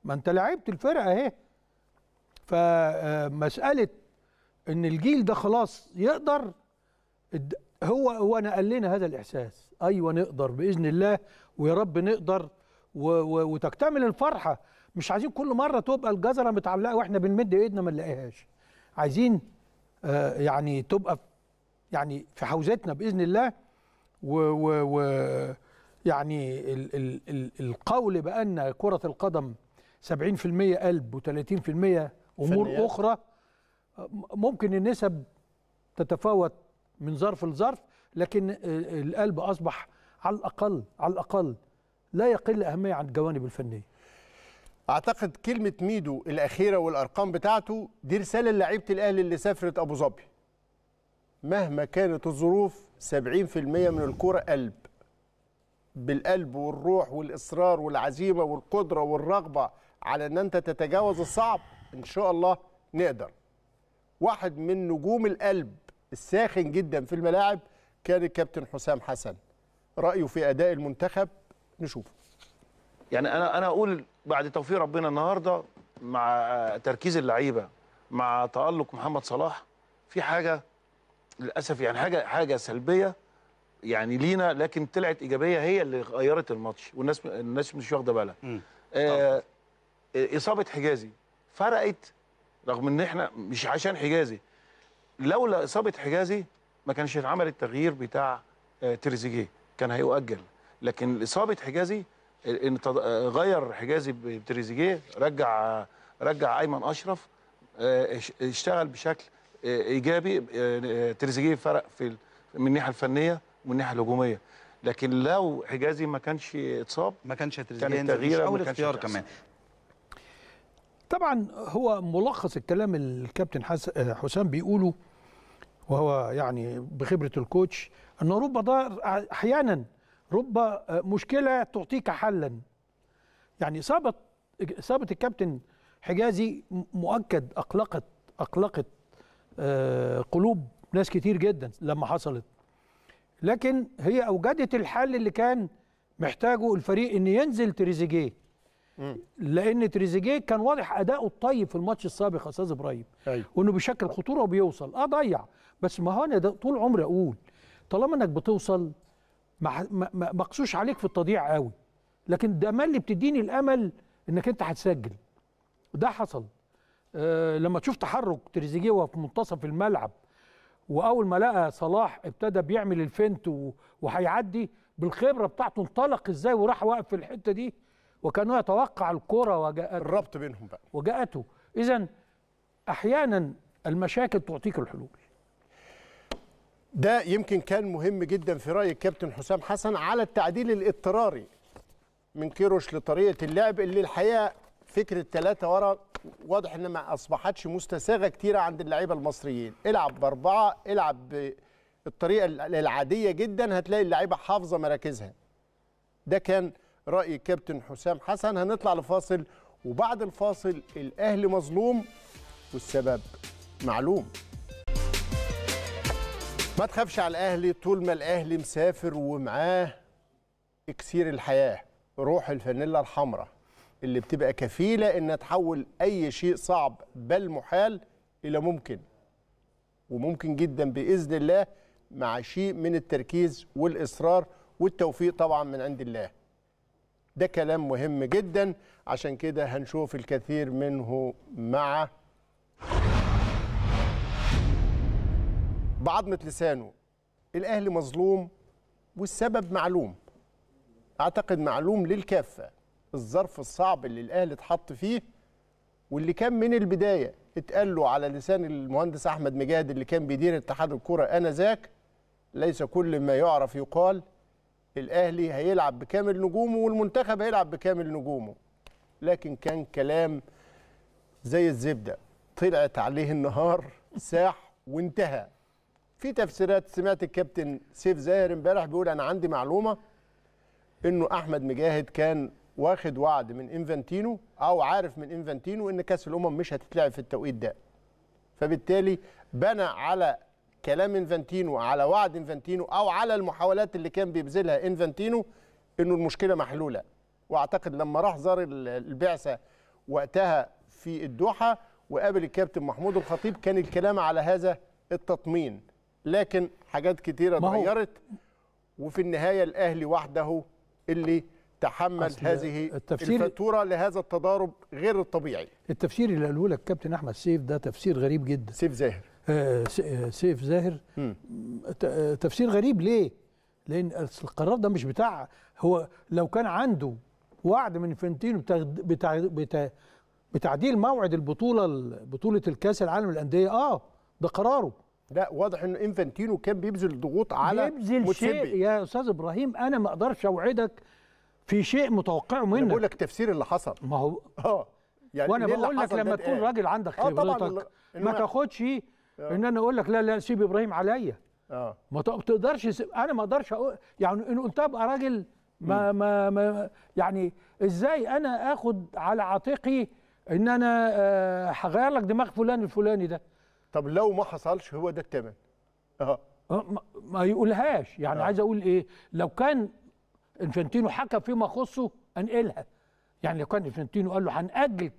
S1: ما انت لعبت الفرقه اهي فمساله آه، ان الجيل ده خلاص يقدر هو هو نقل لنا هذا الاحساس ايوه نقدر باذن الله ويا رب نقدر و و وتكتمل الفرحه مش عايزين كل مره تبقى الجزره متعلقه واحنا بنمد ايدنا ما نلاقيهاش عايزين آه يعني تبقى يعني في حوزتنا باذن الله و, و, و يعني ال ال ال القول بأن كرة القدم 70% قلب و30% أمور فنية. أخرى ممكن النسب تتفاوت من ظرف لظرف لكن القلب أصبح على الأقل على الأقل لا يقل أهمية عن الجوانب الفنية
S2: اعتقد كلمه ميدو الاخيره والارقام بتاعته دي رساله لعيبه الاهلي اللي سافرت ابو ظبي مهما كانت الظروف 70% من الكره قلب بالقلب والروح والاصرار والعزيمه والقدره والرغبه على ان انت تتجاوز الصعب ان شاء الله نقدر واحد من نجوم القلب الساخن جدا في الملاعب كان الكابتن حسام حسن رايه في اداء المنتخب نشوفه
S8: يعني انا انا اقول بعد توفيق ربنا النهارده مع تركيز اللعيبه مع تالق محمد صلاح في حاجه للاسف يعني حاجه حاجه سلبيه يعني لينا لكن طلعت ايجابيه هي اللي غيرت الماتش والناس الناس مش واخده بالها آه اصابه حجازي فرقت رغم ان احنا مش عشان حجازي لولا اصابه حجازي ما كانش اتعمل التغيير بتاع آه تريزيجيه كان هيؤجل لكن اصابه حجازي آه، ان آه، غير حجازي بتريزيجيه رجع رجع ايمن اشرف آه، اشتغل بشكل ايجابي تريزيجيه فرق في من الناحيه الفنيه والناحيه الهجوميه لكن لو حجازي ما كانش
S6: اتصاب ما كانش هتريزيجيه كان مش اول اختيار كمان
S1: طبعا هو ملخص الكلام الكابتن حسام بيقوله وهو يعني بخبره الكوتش ان رب ضار احيانا رب مشكله تعطيك حلا يعني اصابه اصابه الكابتن حجازي مؤكد اقلقت اقلقت آه، قلوب ناس كتير جدا لما حصلت لكن هي اوجدت الحل اللي كان محتاجه الفريق ان ينزل تريزيجيه لان تريزيجيه كان واضح اداؤه الطيب في الماتش السابق يا استاذ ابراهيم أيوه. وانه بيشكل خطوره وبيوصل اه ضيع بس ما هو انا طول عمري اقول طالما انك بتوصل ما مقصوش عليك في التضييع قوي لكن ده ما اللي بتديني الامل انك انت هتسجل ده حصل آه لما تشوف تحرك تريزيجيه وهو في منتصف الملعب واول ما لقى صلاح ابتدى بيعمل الفنت وهيعدي بالخبره بتاعته انطلق ازاي وراح واقف في الحته دي وكانه يتوقع الكره وجاءته الربط بينهم بقى وجاءته
S2: اذا احيانا المشاكل تعطيك الحلول ده يمكن كان مهم جدا في راي الكابتن حسام حسن على التعديل الاضطراري من كيروش لطريقه اللعب اللي الحقيقه فكره ثلاثه ورا واضح ان ما اصبحتش مستساغه كتيره عند اللعيبه المصريين العب باربعه العب بالطريقه العاديه جدا هتلاقي اللعيبه حافظه مراكزها ده كان راي كابتن حسام حسن هنطلع لفاصل وبعد الفاصل الاهلي مظلوم والسبب معلوم ما تخافش على الاهلي طول ما الاهلي مسافر ومعاه اكسير الحياه روح الفانيلا الحمراء اللي بتبقى كفيلة إنها تحول أي شيء صعب بل محال إلى ممكن وممكن جدا بإذن الله مع شيء من التركيز والإصرار والتوفيق طبعا من عند الله ده كلام مهم جدا عشان كده هنشوف الكثير منه مع بعضمة لسانه الأهلي مظلوم والسبب معلوم أعتقد معلوم للكافة الظرف الصعب اللي الاهلي اتحط فيه واللي كان من البدايه اتقال له على لسان المهندس احمد مجاهد اللي كان بيدير اتحاد انا انذاك ليس كل ما يعرف يقال الاهلي هيلعب بكامل نجومه والمنتخب هيلعب بكامل نجومه لكن كان كلام زي الزبده طلعت عليه النهار ساح وانتهى في تفسيرات سمعت الكابتن سيف زاهر امبارح بيقول انا عندي معلومه انه احمد مجاهد كان واخد وعد من انفانتينو او عارف من انفانتينو ان كاس الامم مش هتتلعب في التوقيت ده فبالتالي بنى على كلام انفانتينو على وعد انفانتينو او على المحاولات اللي كان بيبذلها انفانتينو انه المشكله محلوله واعتقد لما راح زار البعثه وقتها في الدوحه وقابل الكابتن محمود الخطيب كان الكلام على هذا التطمين لكن حاجات كتيره اتغيرت وفي النهايه الاهلي وحده اللي تحمل هذه التفسير الفاتوره لهذا التضارب غير الطبيعي
S1: التفسير اللي قاله لك كابتن احمد سيف ده تفسير غريب جدا سيف زاهر آه، آه، سيف زاهر آه، تفسير غريب ليه لان القرار ده مش بتاع هو لو كان عنده وعد من فنتينو بتاع بتاع, بتاع بتعديل موعد البطوله بطوله الكاس العالم للانديه اه ده قراره لا واضح ان انفانتينو كان بيبذل ضغوط على بيبذل شيء يا استاذ ابراهيم انا ما اقدرش اوعدك في شيء متوقعه منك بقول لك تفسير اللي حصل ما هو اه يعني وانا بقول لك لما تكون إيه؟ راجل عندك اه خبرتك إيه؟ آه ما تاخدش ان انا اقول لك لا لا سيب ابراهيم عليا اه ما تقدرش انا ما اقدرش اقول يعني ان كنت ابقى راجل ما, ما ما يعني ازاي انا اخد على عاتقي ان انا آه، هغير لك دماغ فلان الفلاني ده طب لو ما حصلش هو ده التمن اه ما يقولهاش يعني أوه. عايز اقول ايه لو كان انفانتينو حكى فيما يخصه انقلها يعني لو كان انفانتينو قال له هنأجل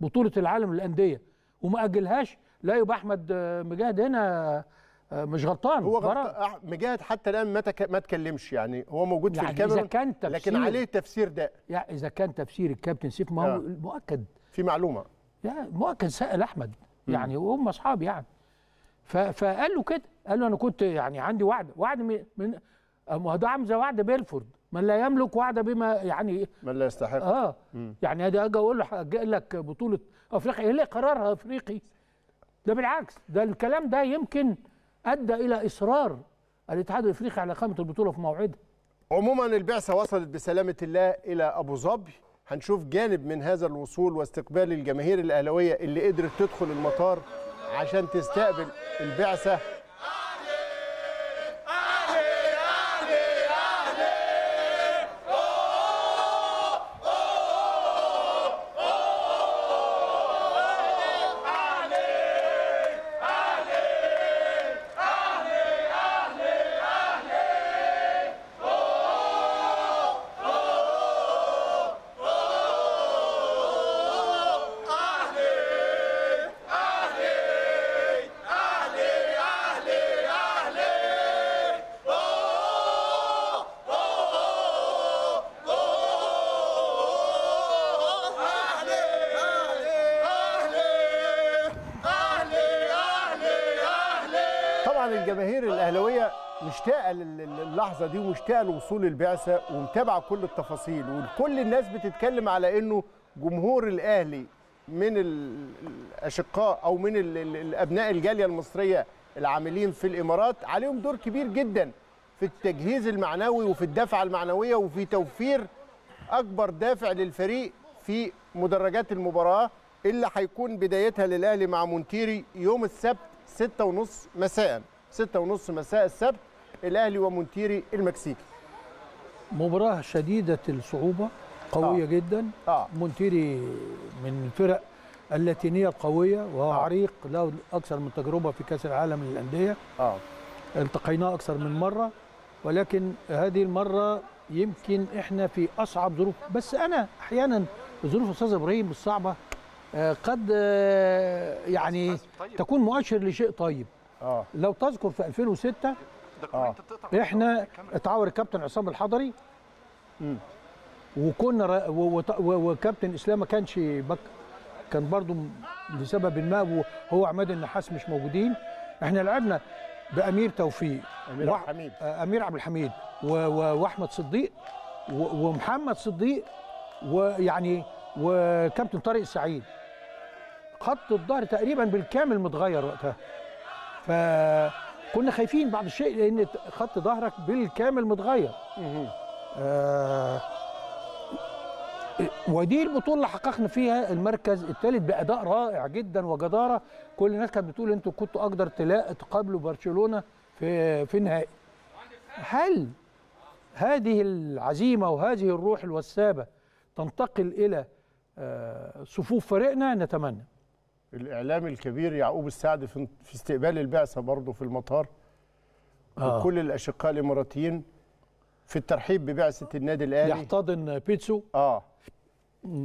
S1: بطوله العالم للانديه وما اجلهاش لا يبقى احمد آه، مجاهد هنا آه، مش غلطان هو غلطان
S2: مجاهد حتى الان ما ما تكلمش يعني هو موجود يعني في الكاميرون إذا كان تفسير... لكن عليه التفسير ده
S1: يعني اذا كان تفسير الكابتن سيف ما هو آه. مؤكد في معلومه يعني مؤكد سال احمد يعني وهم اصحاب يعني فقال له كده قال له انا كنت يعني عندي وعد وعد من, من... ما ده عامل زي وعد بيلفورد من لا يملك وعد بما يعني من لا يستحق اه مم. يعني ادي اجي اقول له لك بطوله افريقيا ايه اللي قرارها افريقي ده بالعكس ده الكلام ده يمكن ادى الى
S2: اصرار الاتحاد الافريقي على اقامه البطوله في موعدها عموما البعثه وصلت بسلامه الله الى ابو ظبي هنشوف جانب من هذا الوصول واستقبال الجماهير الاهلاويه اللي قدرت تدخل المطار عشان تستقبل البعثه اللحظه دي ومشتاق لوصول البعثه ومتابع كل التفاصيل وكل الناس بتتكلم على انه جمهور الاهلي من الاشقاء او من الابناء الجاليه المصريه العاملين في الامارات عليهم دور كبير جدا في التجهيز المعنوي وفي الدفعه المعنويه وفي توفير اكبر دافع للفريق في مدرجات المباراه اللي هيكون بدايتها للاهلي مع مونتيري يوم السبت 6:30 مساء 6:30 مساء السبت الاهلي ومونتيري المكسيكي
S1: مباراه شديده الصعوبه قويه آه. جدا آه. مونتيري من الفرق اللاتينيه القويه وهو آه. عريق له اكثر من تجربه في كاس العالم للانديه اه التقيناه اكثر من مره ولكن هذه المره يمكن احنا في اصعب ظروف بس انا احيانا ظروف استاذ ابراهيم الصعبه آه، قد آه، يعني طيب. تكون مؤشر لشيء طيب آه. لو تذكر في 2006 آه. احنا اتعور الكابتن عصام الحضري مم. وكنا ر... و... و... وكابتن اسلام ما كانش بك كان برضو لسبب ما هو عماد النحاس مش موجودين احنا لعبنا بامير توفيق امير و... عبد الحميد آه، امير عبد الحميد و... و... واحمد صديق و... ومحمد صديق ويعني وكابتن طارق سعيد خط الظهر تقريبا بالكامل متغير وقتها ف كنا خايفين بعض الشيء لان خط ظهرك بالكامل متغير آه، ودي البطوله اللي حققنا فيها المركز الثالث باداء رائع جدا وجداره كل الناس كانت بتقول انتوا كنتوا اقدر تلاقوا تقابلوا برشلونه في في النهائي هل هذه العزيمه وهذه الروح الوسابه تنتقل الى آه، صفوف فريقنا نتمنى
S2: الاعلامي الكبير يعقوب السعد في استقبال البعثه برضه في المطار آه. وكل الاشقاء الاماراتيين في الترحيب ببعثه النادي الاهلي يحتضن بيتسو اه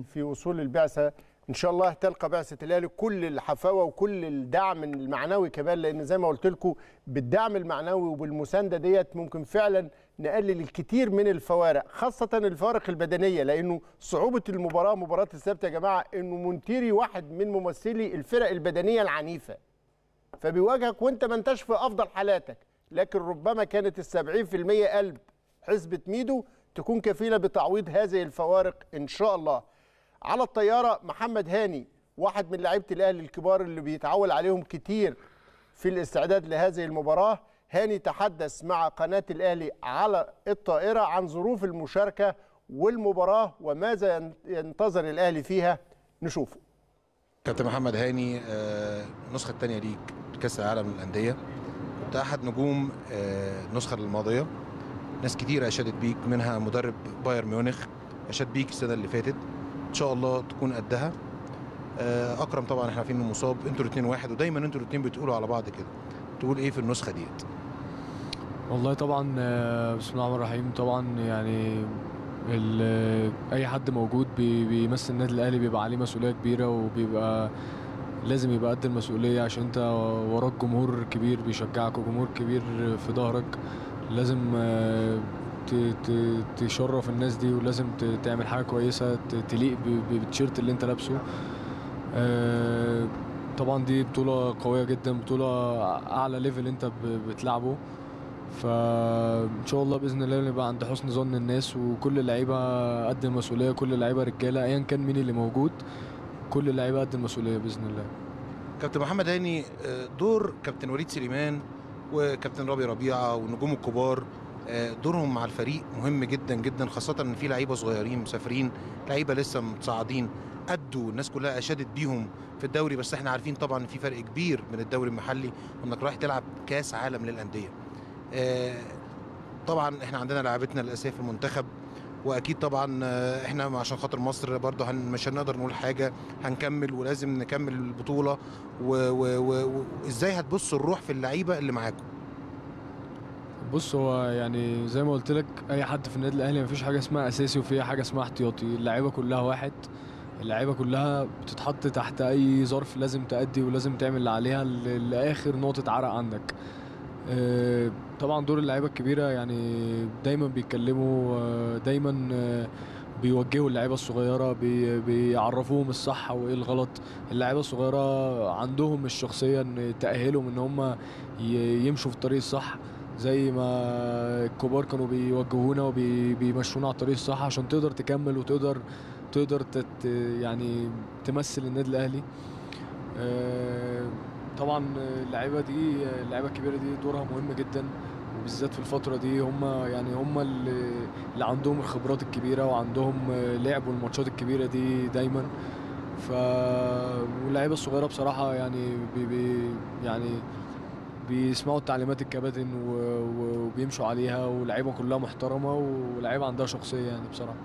S2: في وصول البعثه ان شاء الله تلقى بعثه الاهلي كل الحفاوه وكل الدعم المعنوي كمان لان زي ما قلت لكم بالدعم المعنوي وبالمسانده ديت ممكن فعلا نقلل الكثير من الفوارق خاصة الفوارق البدنية لأنه صعوبة المباراة مباراة السبت يا جماعة إنه مونتيري واحد من ممثلي الفرق البدنية العنيفة فبيواجهك وأنت ما انتش في أفضل حالاتك لكن ربما كانت السبعين في المية قلب حسبة ميدو تكون كفيلة بتعويض هذه الفوارق إن شاء الله على الطيارة محمد هاني واحد من لعيبة الأهلي الكبار اللي بيتعول عليهم كتير في الاستعداد لهذه المباراة هاني تحدث مع قناة الأهلي على الطائرة عن ظروف المشاركة والمباراة وماذا ينتظر الأهلي فيها نشوفه
S9: كابتن محمد هاني آه، النسخة الثانية ليك كأس العالم للأندية كنت أحد نجوم آه، النسخة الماضية ناس كثيره أشادت بيك منها مدرب بايرن ميونخ أشاد بيك السنة اللي فاتت إن شاء الله تكون قدها آه، أكرم طبعا احنا عارفين إنه مصاب أنتوا الاثنين واحد ودايما أنتوا الاثنين بتقولوا على بعض كده تقول إيه في النسخة ديت
S3: والله طبعا آه، بسم الله الرحمن الرحيم طبعا يعني آه، اي حد موجود بيمثل النادي الاهلي بيبقى عليه مسؤوليه كبيره وبيبقى لازم يبقى قد المسؤوليه عشان انت وراك جمهور كبير بيشجعك وجمهور كبير في ظهرك لازم آه، تشرف الناس دي ولازم تعمل حاجه كويسه تليق بالتيشيرت اللي انت لابسه طبعا دي بطوله قويه جدا بطوله اعلى ليفل انت بتلعبه فان شاء الله باذن الله نبقى عند حسن ظن الناس وكل اللعيبه قد المسؤوليه كل اللعيبه رجاله ايا كان مين اللي موجود كل اللعيبه قد المسؤوليه باذن الله
S9: كابتن محمد هاني آه، دور كابتن وليد سليمان وكابتن ربي ربيعه والنجوم الكبار آه، دورهم مع الفريق مهم جدا جدا خاصه ان في لعيبه صغيرين مسافرين لعيبه لسه متصاعدين ادوا الناس كلها اشادت بيهم في الدوري بس احنا عارفين طبعا ان في فرق كبير من الدوري المحلي وانك رايح تلعب كاس عالم للانديه آه، طبعا احنا عندنا لعبتنا الاساسيه في المنتخب واكيد طبعا آه، احنا عشان خاطر مصر برضه مش هنقدر نقول حاجه هنكمل ولازم نكمل البطوله وازاي هتبصوا الروح في اللعيبه اللي معاكم
S3: بص هو يعني زي ما قلت لك اي حد في النادي الاهلي مفيش حاجه اسمها اساسي وفي حاجه اسمها احتياطي اللعيبه كلها واحد اللعيبه كلها بتتحط تحت اي ظرف لازم تأدي ولازم تعمل اللي عليها لاخر نقطه عرق عندك آه، طبعا دور اللعيبه الكبيره يعني دايما بيتكلموا آه، دايما آه، بيوجهوا اللعيبه الصغيره بيعرفوهم الصح وايه الغلط اللعيبه الصغيره عندهم الشخصيه ان تاهلهم ان هم يمشوا في الطريق الصح زي ما الكبار كانوا بيوجهونا وبيمشونا على الطريق الصح عشان تقدر تكمل وتقدر تقدر تت يعني تمثل النادي الاهلي أه طبعا آه، اللعيبه دي آه، اللعيبه الكبيره دي دورها مهم جدا وبالذات في الفتره دي هم يعني هم اللي, اللي عندهم الخبرات الكبيره وعندهم آه، لعبوا الماتشات الكبيره دي دايما ف واللعيبه الصغيره بصراحه يعني بي بي يعني بيسمعوا التعليمات الكباتن وبيمشوا عليها واللعيبه كلها محترمه واللعيبه عندها شخصيه يعني بصراحه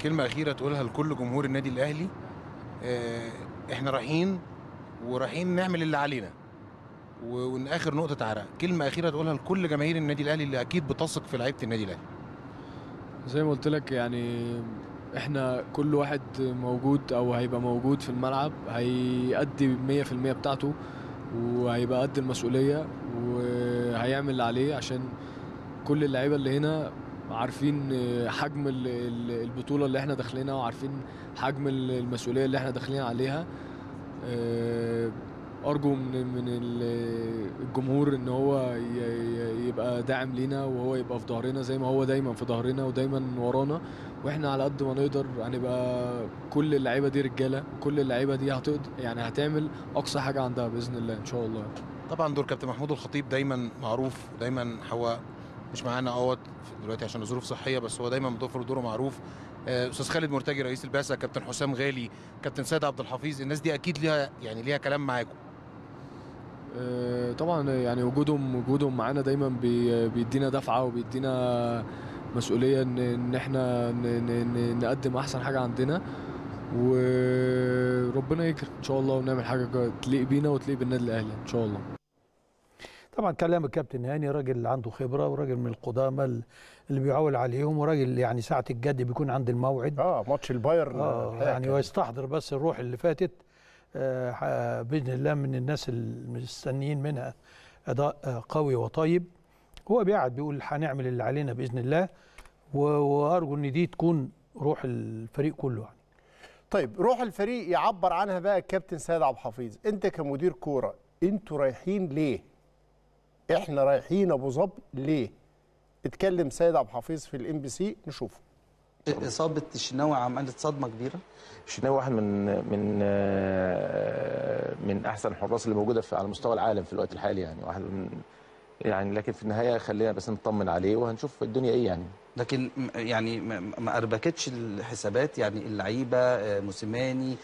S9: كلمه اخيره تقولها لكل جمهور النادي الاهلي احنا رايحين ورايحين نعمل اللي علينا وان اخر نقطه عرق كلمه اخيره تقولها لكل جماهير النادي الاهلي اللي اكيد بتثق في لعيبه النادي الاهلي
S3: زي ما قلت لك يعني احنا كل واحد موجود او هيبقى موجود في الملعب هيأدي 100% بتاعته وهيبقى قد المسؤوليه وهيعمل اللي عليه عشان كل اللعيبه اللي هنا عارفين حجم البطوله اللي احنا داخلينها وعارفين حجم المسؤوليه اللي احنا داخلين عليها آه، ارجو من من الجمهور ان هو يبقى داعم لينا وهو يبقى في ظهرنا زي ما هو دايما في ظهرنا ودايما ورانا واحنا على قد ما نقدر هنبقى يعني كل اللعيبه دي رجاله كل اللعيبه دي هتقدر يعني هتعمل اقصى حاجه عندها باذن الله ان شاء الله
S9: طبعا دور كابتن محمود الخطيب دايما معروف دايما هو مش معانا اهوت دلوقتي عشان ظروف صحيه بس هو دايما بيدور دوره معروف آه، استاذ خالد مرتجي رئيس البعثه كابتن حسام غالي كابتن سيد عبد الحفيظ الناس دي اكيد ليها يعني ليها كلام معاكم
S3: آه، طبعا يعني وجودهم وجودهم معانا دايما بيدينا دفعه وبيدينا مسؤوليه ان ان احنا نقدم احسن حاجه عندنا وربنا يكرم ان شاء الله ونعمل حاجه تليق بينا وتليق بالنادي الاهلي ان شاء الله طبعا كلام
S1: الكابتن هاني راجل عنده خبره وراجل من القدامى اللي بيعول عليهم وراجل يعني ساعه الجد بيكون عند الموعد اه ماتش البايرن آه يعني ويستحضر بس الروح اللي فاتت آه باذن الله من الناس المستنيين منها اداء آه، قوي وطيب هو بيقعد بيقول هنعمل اللي علينا باذن الله وارجو ان
S2: دي تكون روح الفريق كله يعني طيب روح الفريق يعبر عنها بقى الكابتن سيد عبد الحفيظ انت كمدير كوره انتوا رايحين ليه احنا رايحين ابو ظبي ليه اتكلم سيد عبد الحفيظ في الام بي سي نشوفه اصابه الشناوي عملت صدمه كبيره
S8: الشناوي واحد من من من احسن الحراس اللي موجوده في على مستوى العالم في الوقت الحالي يعني واحد من يعني لكن في النهايه خلينا بس نطمن عليه وهنشوف الدنيا ايه يعني
S6: لكن يعني ما اربكتش الحسابات يعني اللعيبه آه، موسيماني آه،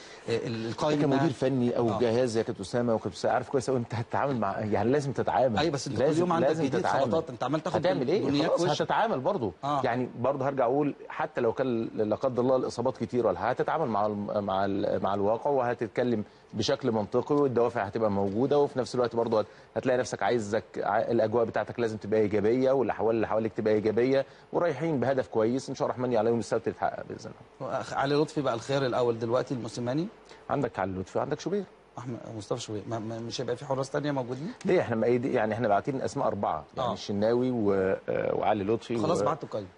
S6: القايمه كمدير
S8: فني او آه. جهاز يا كابتن اسامه وكابتن عارف كويس قوي انت هتتعامل مع يعني لازم تتعامل ايوه بس لازم اليوم عندك لازم جديد خلطات
S10: انت عمال تاخد هتعمل ايه خلاص
S8: هتتعامل برضه آه. يعني برضه هرجع اقول حتى لو كان لا قدر الله الاصابات كتير ولا هتتعامل مع الـ مع الـ مع الواقع وهتتكلم بشكل منطقي والدوافع هتبقى موجوده وفي نفس الوقت برضه هتلاقي نفسك عايزك الاجواء بتاعتك لازم تبقى ايجابيه والاحوال اللي حواليك تبقى ايجابيه ورايح رايحين بهدف كويس ان شاء الله الرحمن على السبت يتحقق باذن الله علي لطفي بقى الخيار الاول دلوقتي الموسيماني عندك علي لطفي
S6: وعندك شوبير احمد مصطفى شوبير مش هيبقى في حراس ثانيه موجودين
S8: ليه احنا ما إيه، يعني احنا باعتين اسماء اربعه يعني آه. الشناوي و... آه، وعلي لطفي خلاص و... بعتوا قايمه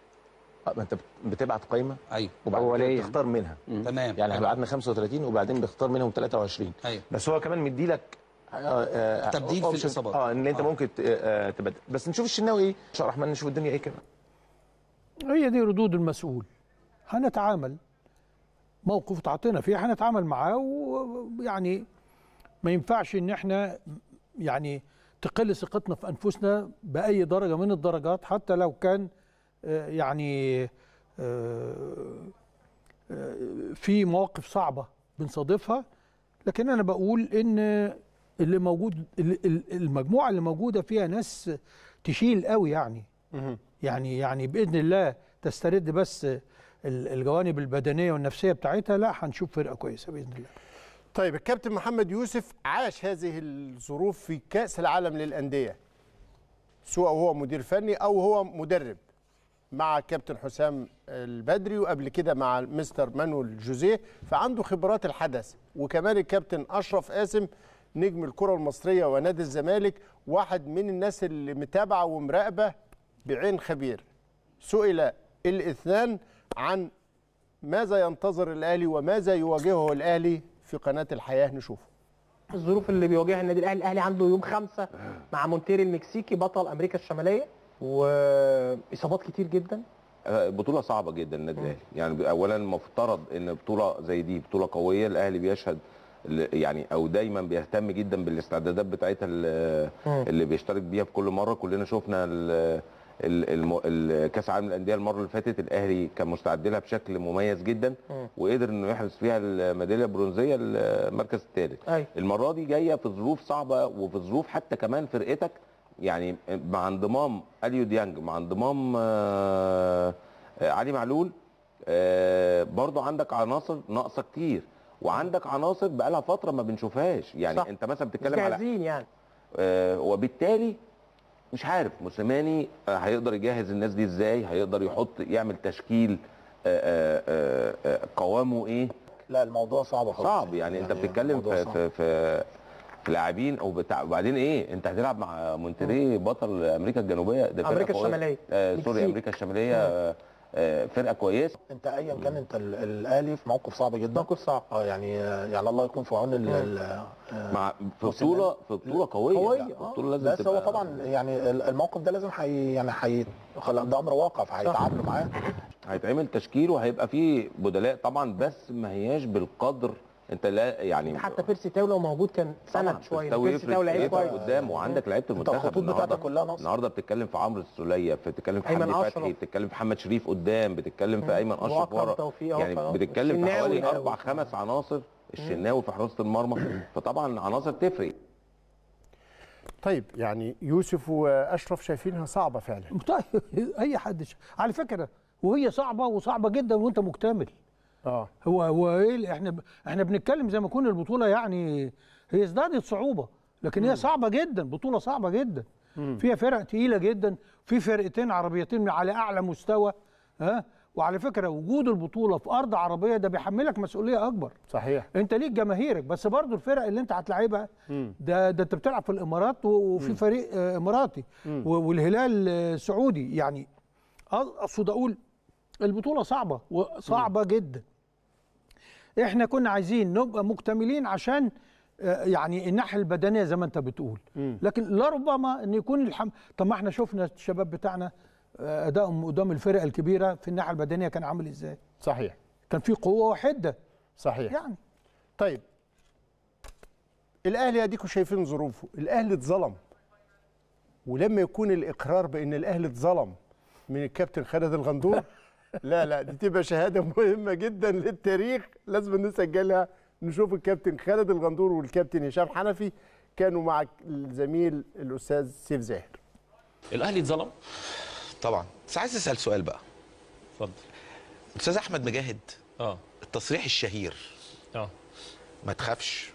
S8: آه، ما انت بتبعت قايمه ايوه وبعدين يختار منها
S6: يعني تمام يعني احنا بعتنا
S8: 35 وبعدين بيختار منهم 23 ايوه بس هو كمان مدي لك آه، تبديل في الاصابات اه ان انت آه. ممكن تبدل بس نشوف الشناوي ايه ان شاء الله الرحمن نشوف الدنيا ايه كمان
S1: هي دي ردود المسؤول هنتعامل موقف تعطينا فيه هنتعامل معاه ويعني ما ينفعش ان احنا يعني تقل ثقتنا في انفسنا باي درجه من الدرجات حتى لو كان آه، يعني آه، آه، في مواقف صعبه بنصادفها لكن انا بقول ان اللي موجود المجموعه اللي موجوده فيها ناس تشيل قوي يعني يعني يعني باذن الله تسترد بس الجوانب البدنيه والنفسيه بتاعتها لا هنشوف فرقه كويسه باذن الله. طيب
S2: الكابتن محمد يوسف عاش هذه الظروف في كاس العالم للانديه سواء هو مدير فني او هو مدرب مع كابتن حسام البدري وقبل كده مع مستر مانويل جوزيه فعنده خبرات الحدث وكمان الكابتن اشرف قاسم نجم الكره المصريه ونادي الزمالك واحد من الناس اللي متابعه ومراقبه بعين خبير سئل الاثنان عن ماذا ينتظر الاهلي وماذا يواجهه الاهلي في قناه الحياه نشوفه
S10: الظروف اللي بيواجهها النادي الاهلي الاهلي عنده يوم خمسة مع مونتيري المكسيكي بطل امريكا الشماليه
S4: واصابات كتير جدا آه، بطوله صعبه جدا النادي الاهلي يعني اولا مفترض ان بطوله زي دي بطوله قويه الاهلي بيشهد يعني او دايما بيهتم جدا بالاستعدادات بتاعتها اللي بيشترك بيها في كل مره كلنا شفنا كاس عالم الانديه المره اللي فاتت الاهلي كان مستعد لها بشكل مميز جدا وقدر انه يحرز فيها الميداليه البرونزيه المركز الثالث أيوة. المره دي جايه في ظروف صعبه وفي ظروف حتى كمان فرقتك يعني مع انضمام اليو ديانج مع انضمام آه، علي معلول آه، برضه عندك عناصر ناقصه كتير وعندك عناصر بقالها فتره ما بنشوفهاش يعني صح. انت مثلا بتتكلم على يعني. آه، وبالتالي مش عارف موسيماني آه، هيقدر يجهز الناس دي ازاي هيقدر يحط يعمل تشكيل آه، آه، قوامه ايه
S8: لا الموضوع صعب خالص صعب يعني, يعني انت بتتكلم في, في
S4: في في لاعبين او بتاع وبعدين ايه انت هتلعب مع مونتري بطل امريكا الجنوبيه ده امريكا الشماليه آه سوري امريكا الشماليه آه فرقه كويسه
S8: انت ايا كان انت الاهلي في موقف صعب جدا موقف صعب اه يعني يعني الله يكون في عون
S4: مع آه، في بطوله في بطوله قويه قويه آه. بطوله لازم بس هو طبعا
S8: يعني الموقف ده لازم حي يعني حي ده امر واقع فهيتعاملوا معاه
S4: هيتعمل تشكيل وهيبقى فيه بدلاء طبعا بس ما هياش بالقدر انت لا يعني حتى
S10: بيرسي تاو لو موجود كان سند شويه بيرسي تاو لعيب كويس قدام وعندك لعيبه المنتخب الخطوط بتاعتك
S4: كلها نص النهارده بتتكلم في عمرو السوليه بتتكلم في حمدي فتحي بتتكلم في محمد شريف قدام بتتكلم في ايمن اشرف ورا يعني بتتكلم في حوالي اربع خمس عناصر الشناوي في حراسه
S2: المرمى
S4: فطبعا عناصر تفرق
S2: طيب يعني يوسف واشرف شايفينها صعبه فعلا طيب اي حد على فكره وهي صعبه وصعبه
S1: جدا وانت مكتمل اه هو هو ايه احنا احنا بنتكلم زي ما تكون البطوله يعني هي ازدادت صعوبه لكن مم. هي صعبه جدا بطوله صعبه جدا مم. فيها فرق تقيله جدا في فرقتين عربيتين على اعلى مستوى ها وعلى فكره وجود البطوله في ارض عربيه ده بيحملك مسؤوليه اكبر صحيح انت ليك جماهيرك بس برضو الفرق اللي انت هتلاعبها ده ده انت بتلعب في الامارات وفي مم. فريق آه، اماراتي مم. والهلال آه، سعودي يعني اقصد اقول البطوله صعبه وصعبه مم. جدا احنا كنا عايزين نبقى مكتملين عشان آه، يعني الناحيه البدنيه زي ما انت بتقول لكن لربما ان يكون الحم طب ما احنا شفنا الشباب بتاعنا آه، ادائهم قدام الفرق الكبيره في الناحيه البدنيه كان عامل
S2: ازاي صحيح كان في قوه وحده صحيح يعني طيب الاهلي اديكم شايفين ظروفه الاهلي اتظلم ولما يكون الاقرار بان الاهلي اتظلم من الكابتن خالد الغندور لا لا دي تبقى شهاده مهمه جدا للتاريخ لازم نسجلها نشوف الكابتن خالد الغندور والكابتن هشام حنفي كانوا مع الزميل الاستاذ سيف زاهر
S8: الاهلي اتظلم طبعا بس عايز اسال سؤال بقى اتفضل استاذ احمد مجاهد اه التصريح الشهير اه ما تخافش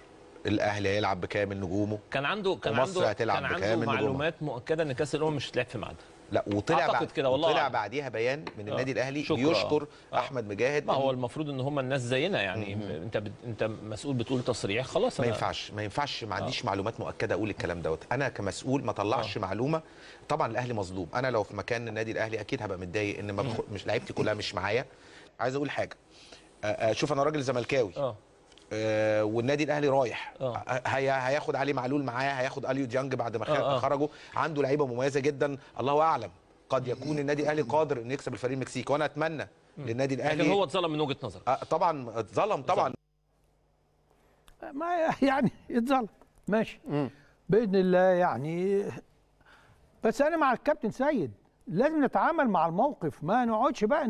S8: الاهلي هيلعب بكامل نجومه كان عنده كان عنده كان عنده معلومات
S11: مؤكده ان كاس الامم مش هتلعب في ميعادها لا وطلع بعد كده والله طلع بعديها بيان من آه. النادي الاهلي شكرا. بيشكر آه. احمد مجاهد ما هو المفروض ان هم الناس زينا يعني مم. انت ب... انت مسؤول بتقول تصريح خلاص
S8: ما ينفعش ما ينفعش ما عنديش آه. معلومات مؤكده اقول الكلام دوت انا كمسؤول ما طلعش آه. معلومه طبعا الاهلي مظلوم انا لو في مكان النادي الاهلي اكيد هبقى متضايق ان ما بخ... مش لعيبتي كلها مش معايا عايز اقول حاجه آه، آه، شوف انا راجل زملكاوي آه. آه، والنادي الاهلي رايح آه. هي هياخد علي معلول معاه هياخد اليو ديانج بعد ما آه، خرجوا عنده لعيبه مميزه جدا الله اعلم قد يكون النادي الاهلي قادر انه يكسب الفريق المكسيكي وانا اتمنى للنادي
S4: يعني الاهلي لكن هو اتظلم من وجهه نظرك طبعا اتظلم طبعا
S11: ما
S1: يعني اتظلم ماشي باذن الله يعني بس انا مع الكابتن سيد لازم نتعامل مع الموقف ما نقعدش بقى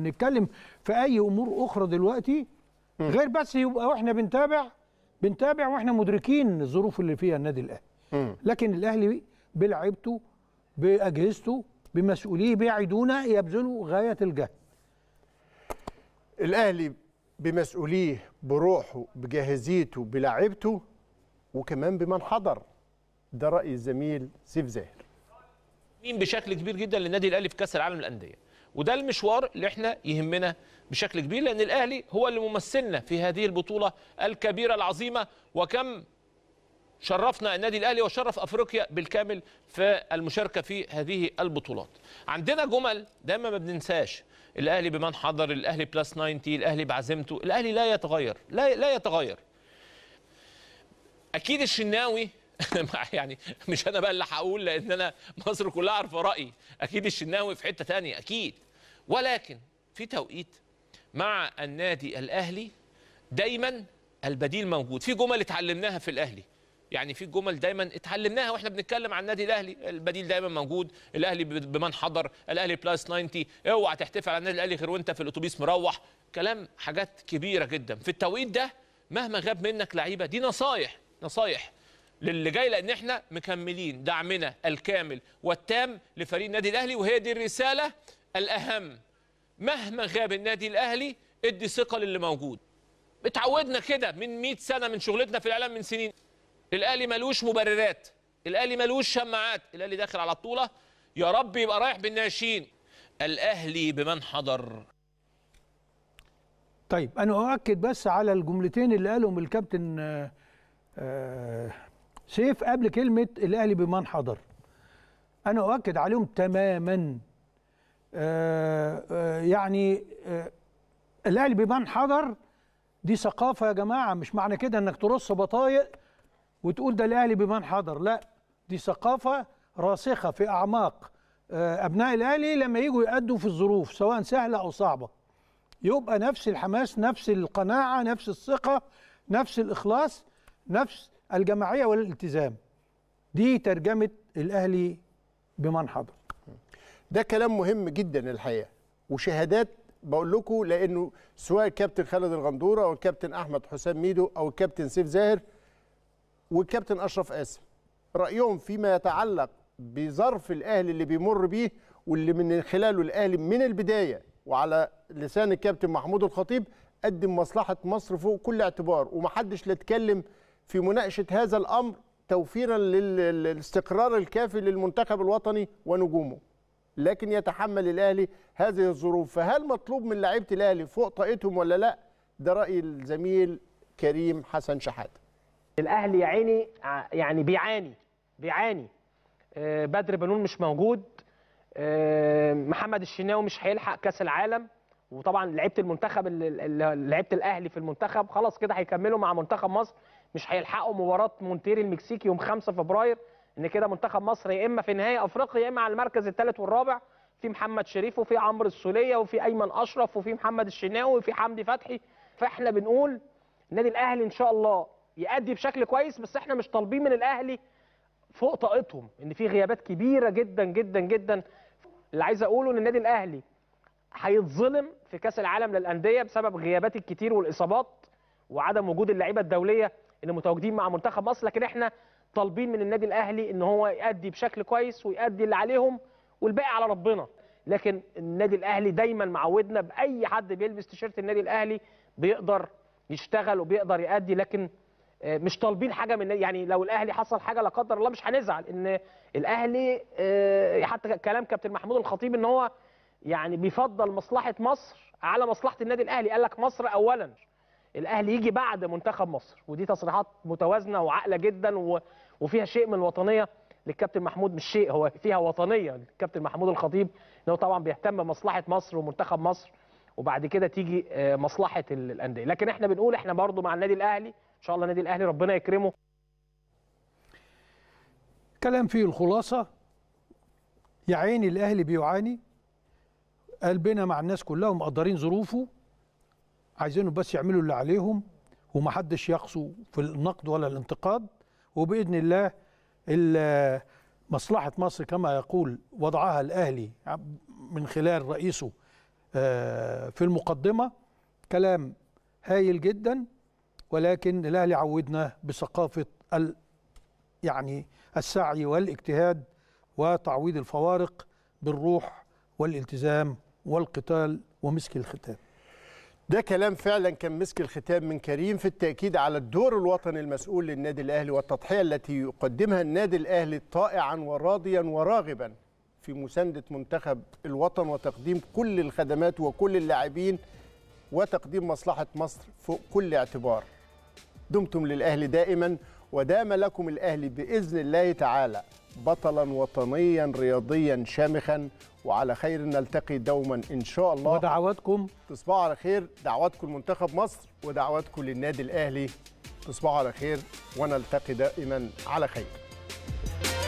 S1: نتكلم في اي امور اخرى دلوقتي غير بس يبقى واحنا بنتابع بنتابع واحنا مدركين الظروف اللي فيها النادي الاهلي لكن الاهلي بلعبته باجهزته بمسؤوليه بيعيدونا يبذلوا غايه الجهد
S2: الاهلي بمسؤوليه بروحه بجاهزيته بلاعيبته وكمان بمن حضر ده راي الزميل سيف زاهر
S11: مين بشكل كبير جدا للنادي الاهلي في كاس العالم للانديه وده المشوار اللي احنا يهمنا بشكل كبير لأن الأهلي هو اللي ممثلنا في هذه البطولة الكبيرة العظيمة وكم شرفنا النادي الأهلي وشرف أفريقيا بالكامل في المشاركة في هذه البطولات عندنا جمل دايما ما بننساش الأهلي بمن حضر الأهلي بلس 90 الأهلي بعزيمته الأهلي لا يتغير لا, لا يتغير أكيد الشناوي يعني مش انا بقى اللي هقول لان انا مصر كلها عارفه رايي اكيد الشناوي في حته ثانيه اكيد ولكن في توقيت مع النادي الاهلي دايما البديل موجود في جمل اتعلمناها في الاهلي يعني في جمل دايما اتعلمناها واحنا بنتكلم عن النادي الاهلي البديل دايما موجود الاهلي بمن حضر الاهلي بلاس 90 اوعى تحتفل على النادي الاهلي غير وانت في الاتوبيس مروح كلام حاجات كبيره جدا في التوقيت ده مهما غاب منك لعيبه دي نصايح نصايح للي جاي لان احنا مكملين دعمنا الكامل والتام لفريق النادي الاهلي وهي دي الرساله الاهم مهما غاب النادي الاهلي ادي ثقه للي موجود اتعودنا كده من 100 سنه من شغلتنا في الاعلام من سنين الاهلي ملوش مبررات الاهلي ملوش شماعات الاهلي داخل على الطوله يا رب يبقى رايح بالناشئين الاهلي بمن حضر
S1: طيب انا اؤكد بس على الجملتين اللي قالهم الكابتن آه، آه، سيف قبل كلمه الاهلي بمن حضر انا اؤكد عليهم تماما آه، آه، يعني آه، الاهلي بيبان حضر دي ثقافه يا جماعه مش معنى كده انك ترص بطايق وتقول ده الاهلي بيبان حضر لا دي ثقافه راسخه في اعماق ابناء الاهلي لما يجوا يأدوا في الظروف سواء سهله او صعبه يبقى نفس الحماس نفس القناعه نفس الثقه نفس الاخلاص نفس الجماعيه والالتزام دي ترجمه الاهلي
S2: بمن حضر ده كلام مهم جدا الحقيقه وشهادات بقول لكم لانه سواء الكابتن خالد الغندوره او الكابتن احمد حسام ميدو او الكابتن سيف زاهر والكابتن اشرف قاسم رايهم فيما يتعلق بظرف الاهلي اللي بيمر بيه واللي من خلاله الاهلي من البدايه وعلى لسان الكابتن محمود الخطيب قدم مصلحه مصر فوق كل اعتبار ومحدش لا اتكلم في مناقشه هذا الامر توفيرا للاستقرار الكافي للمنتخب الوطني ونجومه لكن يتحمل الاهلي هذه الظروف فهل مطلوب من لعيبه الاهلي فوق طاقتهم ولا لا ده راي الزميل كريم حسن شحاته الاهلي يا عيني يعني بيعاني بيعاني آه، بدر بنون
S10: مش موجود آه، محمد الشناوي مش هيلحق كاس العالم وطبعا لعيبه المنتخب لعيبه الاهلي في المنتخب خلاص كده هيكملوا مع منتخب مصر مش هيلحقوا مباراه مونتيري المكسيكي يوم 5 فبراير ان كده منتخب مصر يا اما في نهائي افريقيا يا اما على المركز الثالث والرابع في محمد شريف وفي عمرو السوليه وفي ايمن اشرف وفي محمد الشناوي وفي حمدي فتحي فاحنا بنقول النادي الاهلي ان شاء الله يأدي بشكل كويس بس احنا مش طالبين من الاهلي فوق طاقتهم ان في غيابات كبيره جدا جدا جدا اللي عايز اقوله ان النادي الاهلي هيتظلم في كاس العالم للانديه بسبب غيابات الكتير والاصابات وعدم وجود اللعيبه الدوليه اللي متواجدين مع منتخب مصر لكن احنا طالبين من النادي الاهلي ان هو يأدي بشكل كويس ويأدي اللي عليهم والباقي على ربنا لكن النادي الاهلي دايما معودنا باي حد بيلبس تيشيرت النادي الاهلي بيقدر يشتغل وبيقدر يأدي لكن آه، مش طالبين حاجه من يعني لو الاهلي حصل حاجه لا قدر الله مش هنزعل ان الاهلي آه، حتى كلام كابتن محمود الخطيب ان هو يعني بيفضل مصلحه مصر على مصلحه النادي الاهلي قال لك مصر اولا الاهلي يجي بعد منتخب مصر ودي تصريحات متوازنه وعاقله جدا و... وفيها شيء من الوطنيه للكابتن محمود مش شيء هو فيها وطنيه للكابتن محمود الخطيب انه طبعا بيهتم بمصلحه مصر ومنتخب مصر وبعد كده تيجي آه، مصلحه الانديه لكن احنا بنقول احنا برضو مع النادي الاهلي ان شاء الله النادي الاهلي ربنا يكرمه
S1: كلام فيه الخلاصه يا عيني الاهلي بيعاني قلبنا مع الناس كلها ومقدرين ظروفه عايزينه بس يعملوا اللي عليهم ومحدش يقصوا في النقد ولا الانتقاد وباذن الله مصلحه مصر كما يقول وضعها الاهلي من خلال رئيسه آه، في المقدمه كلام هايل جدا ولكن الاهلي عودنا بثقافه ال يعني السعي والاجتهاد وتعويض
S2: الفوارق بالروح والالتزام والقتال ومسك الختام ده كلام فعلا كان مسك الختام من كريم في التأكيد على الدور الوطني المسؤول للنادي الأهلي والتضحية التي يقدمها النادي الأهلي طائعا وراضيا وراغبا في مساندة منتخب الوطن وتقديم كل الخدمات وكل اللاعبين وتقديم مصلحة مصر فوق كل اعتبار دمتم للاهلي دائما ودام لكم الاهلي بإذن الله تعالى بطلا وطنيا رياضيا شامخا وعلى خير نلتقي دوما ان شاء الله ودعواتكم تصبحوا على خير دعواتكم لمنتخب مصر ودعواتكم للنادي الاهلي تصبحوا على خير ونلتقي دائما على خير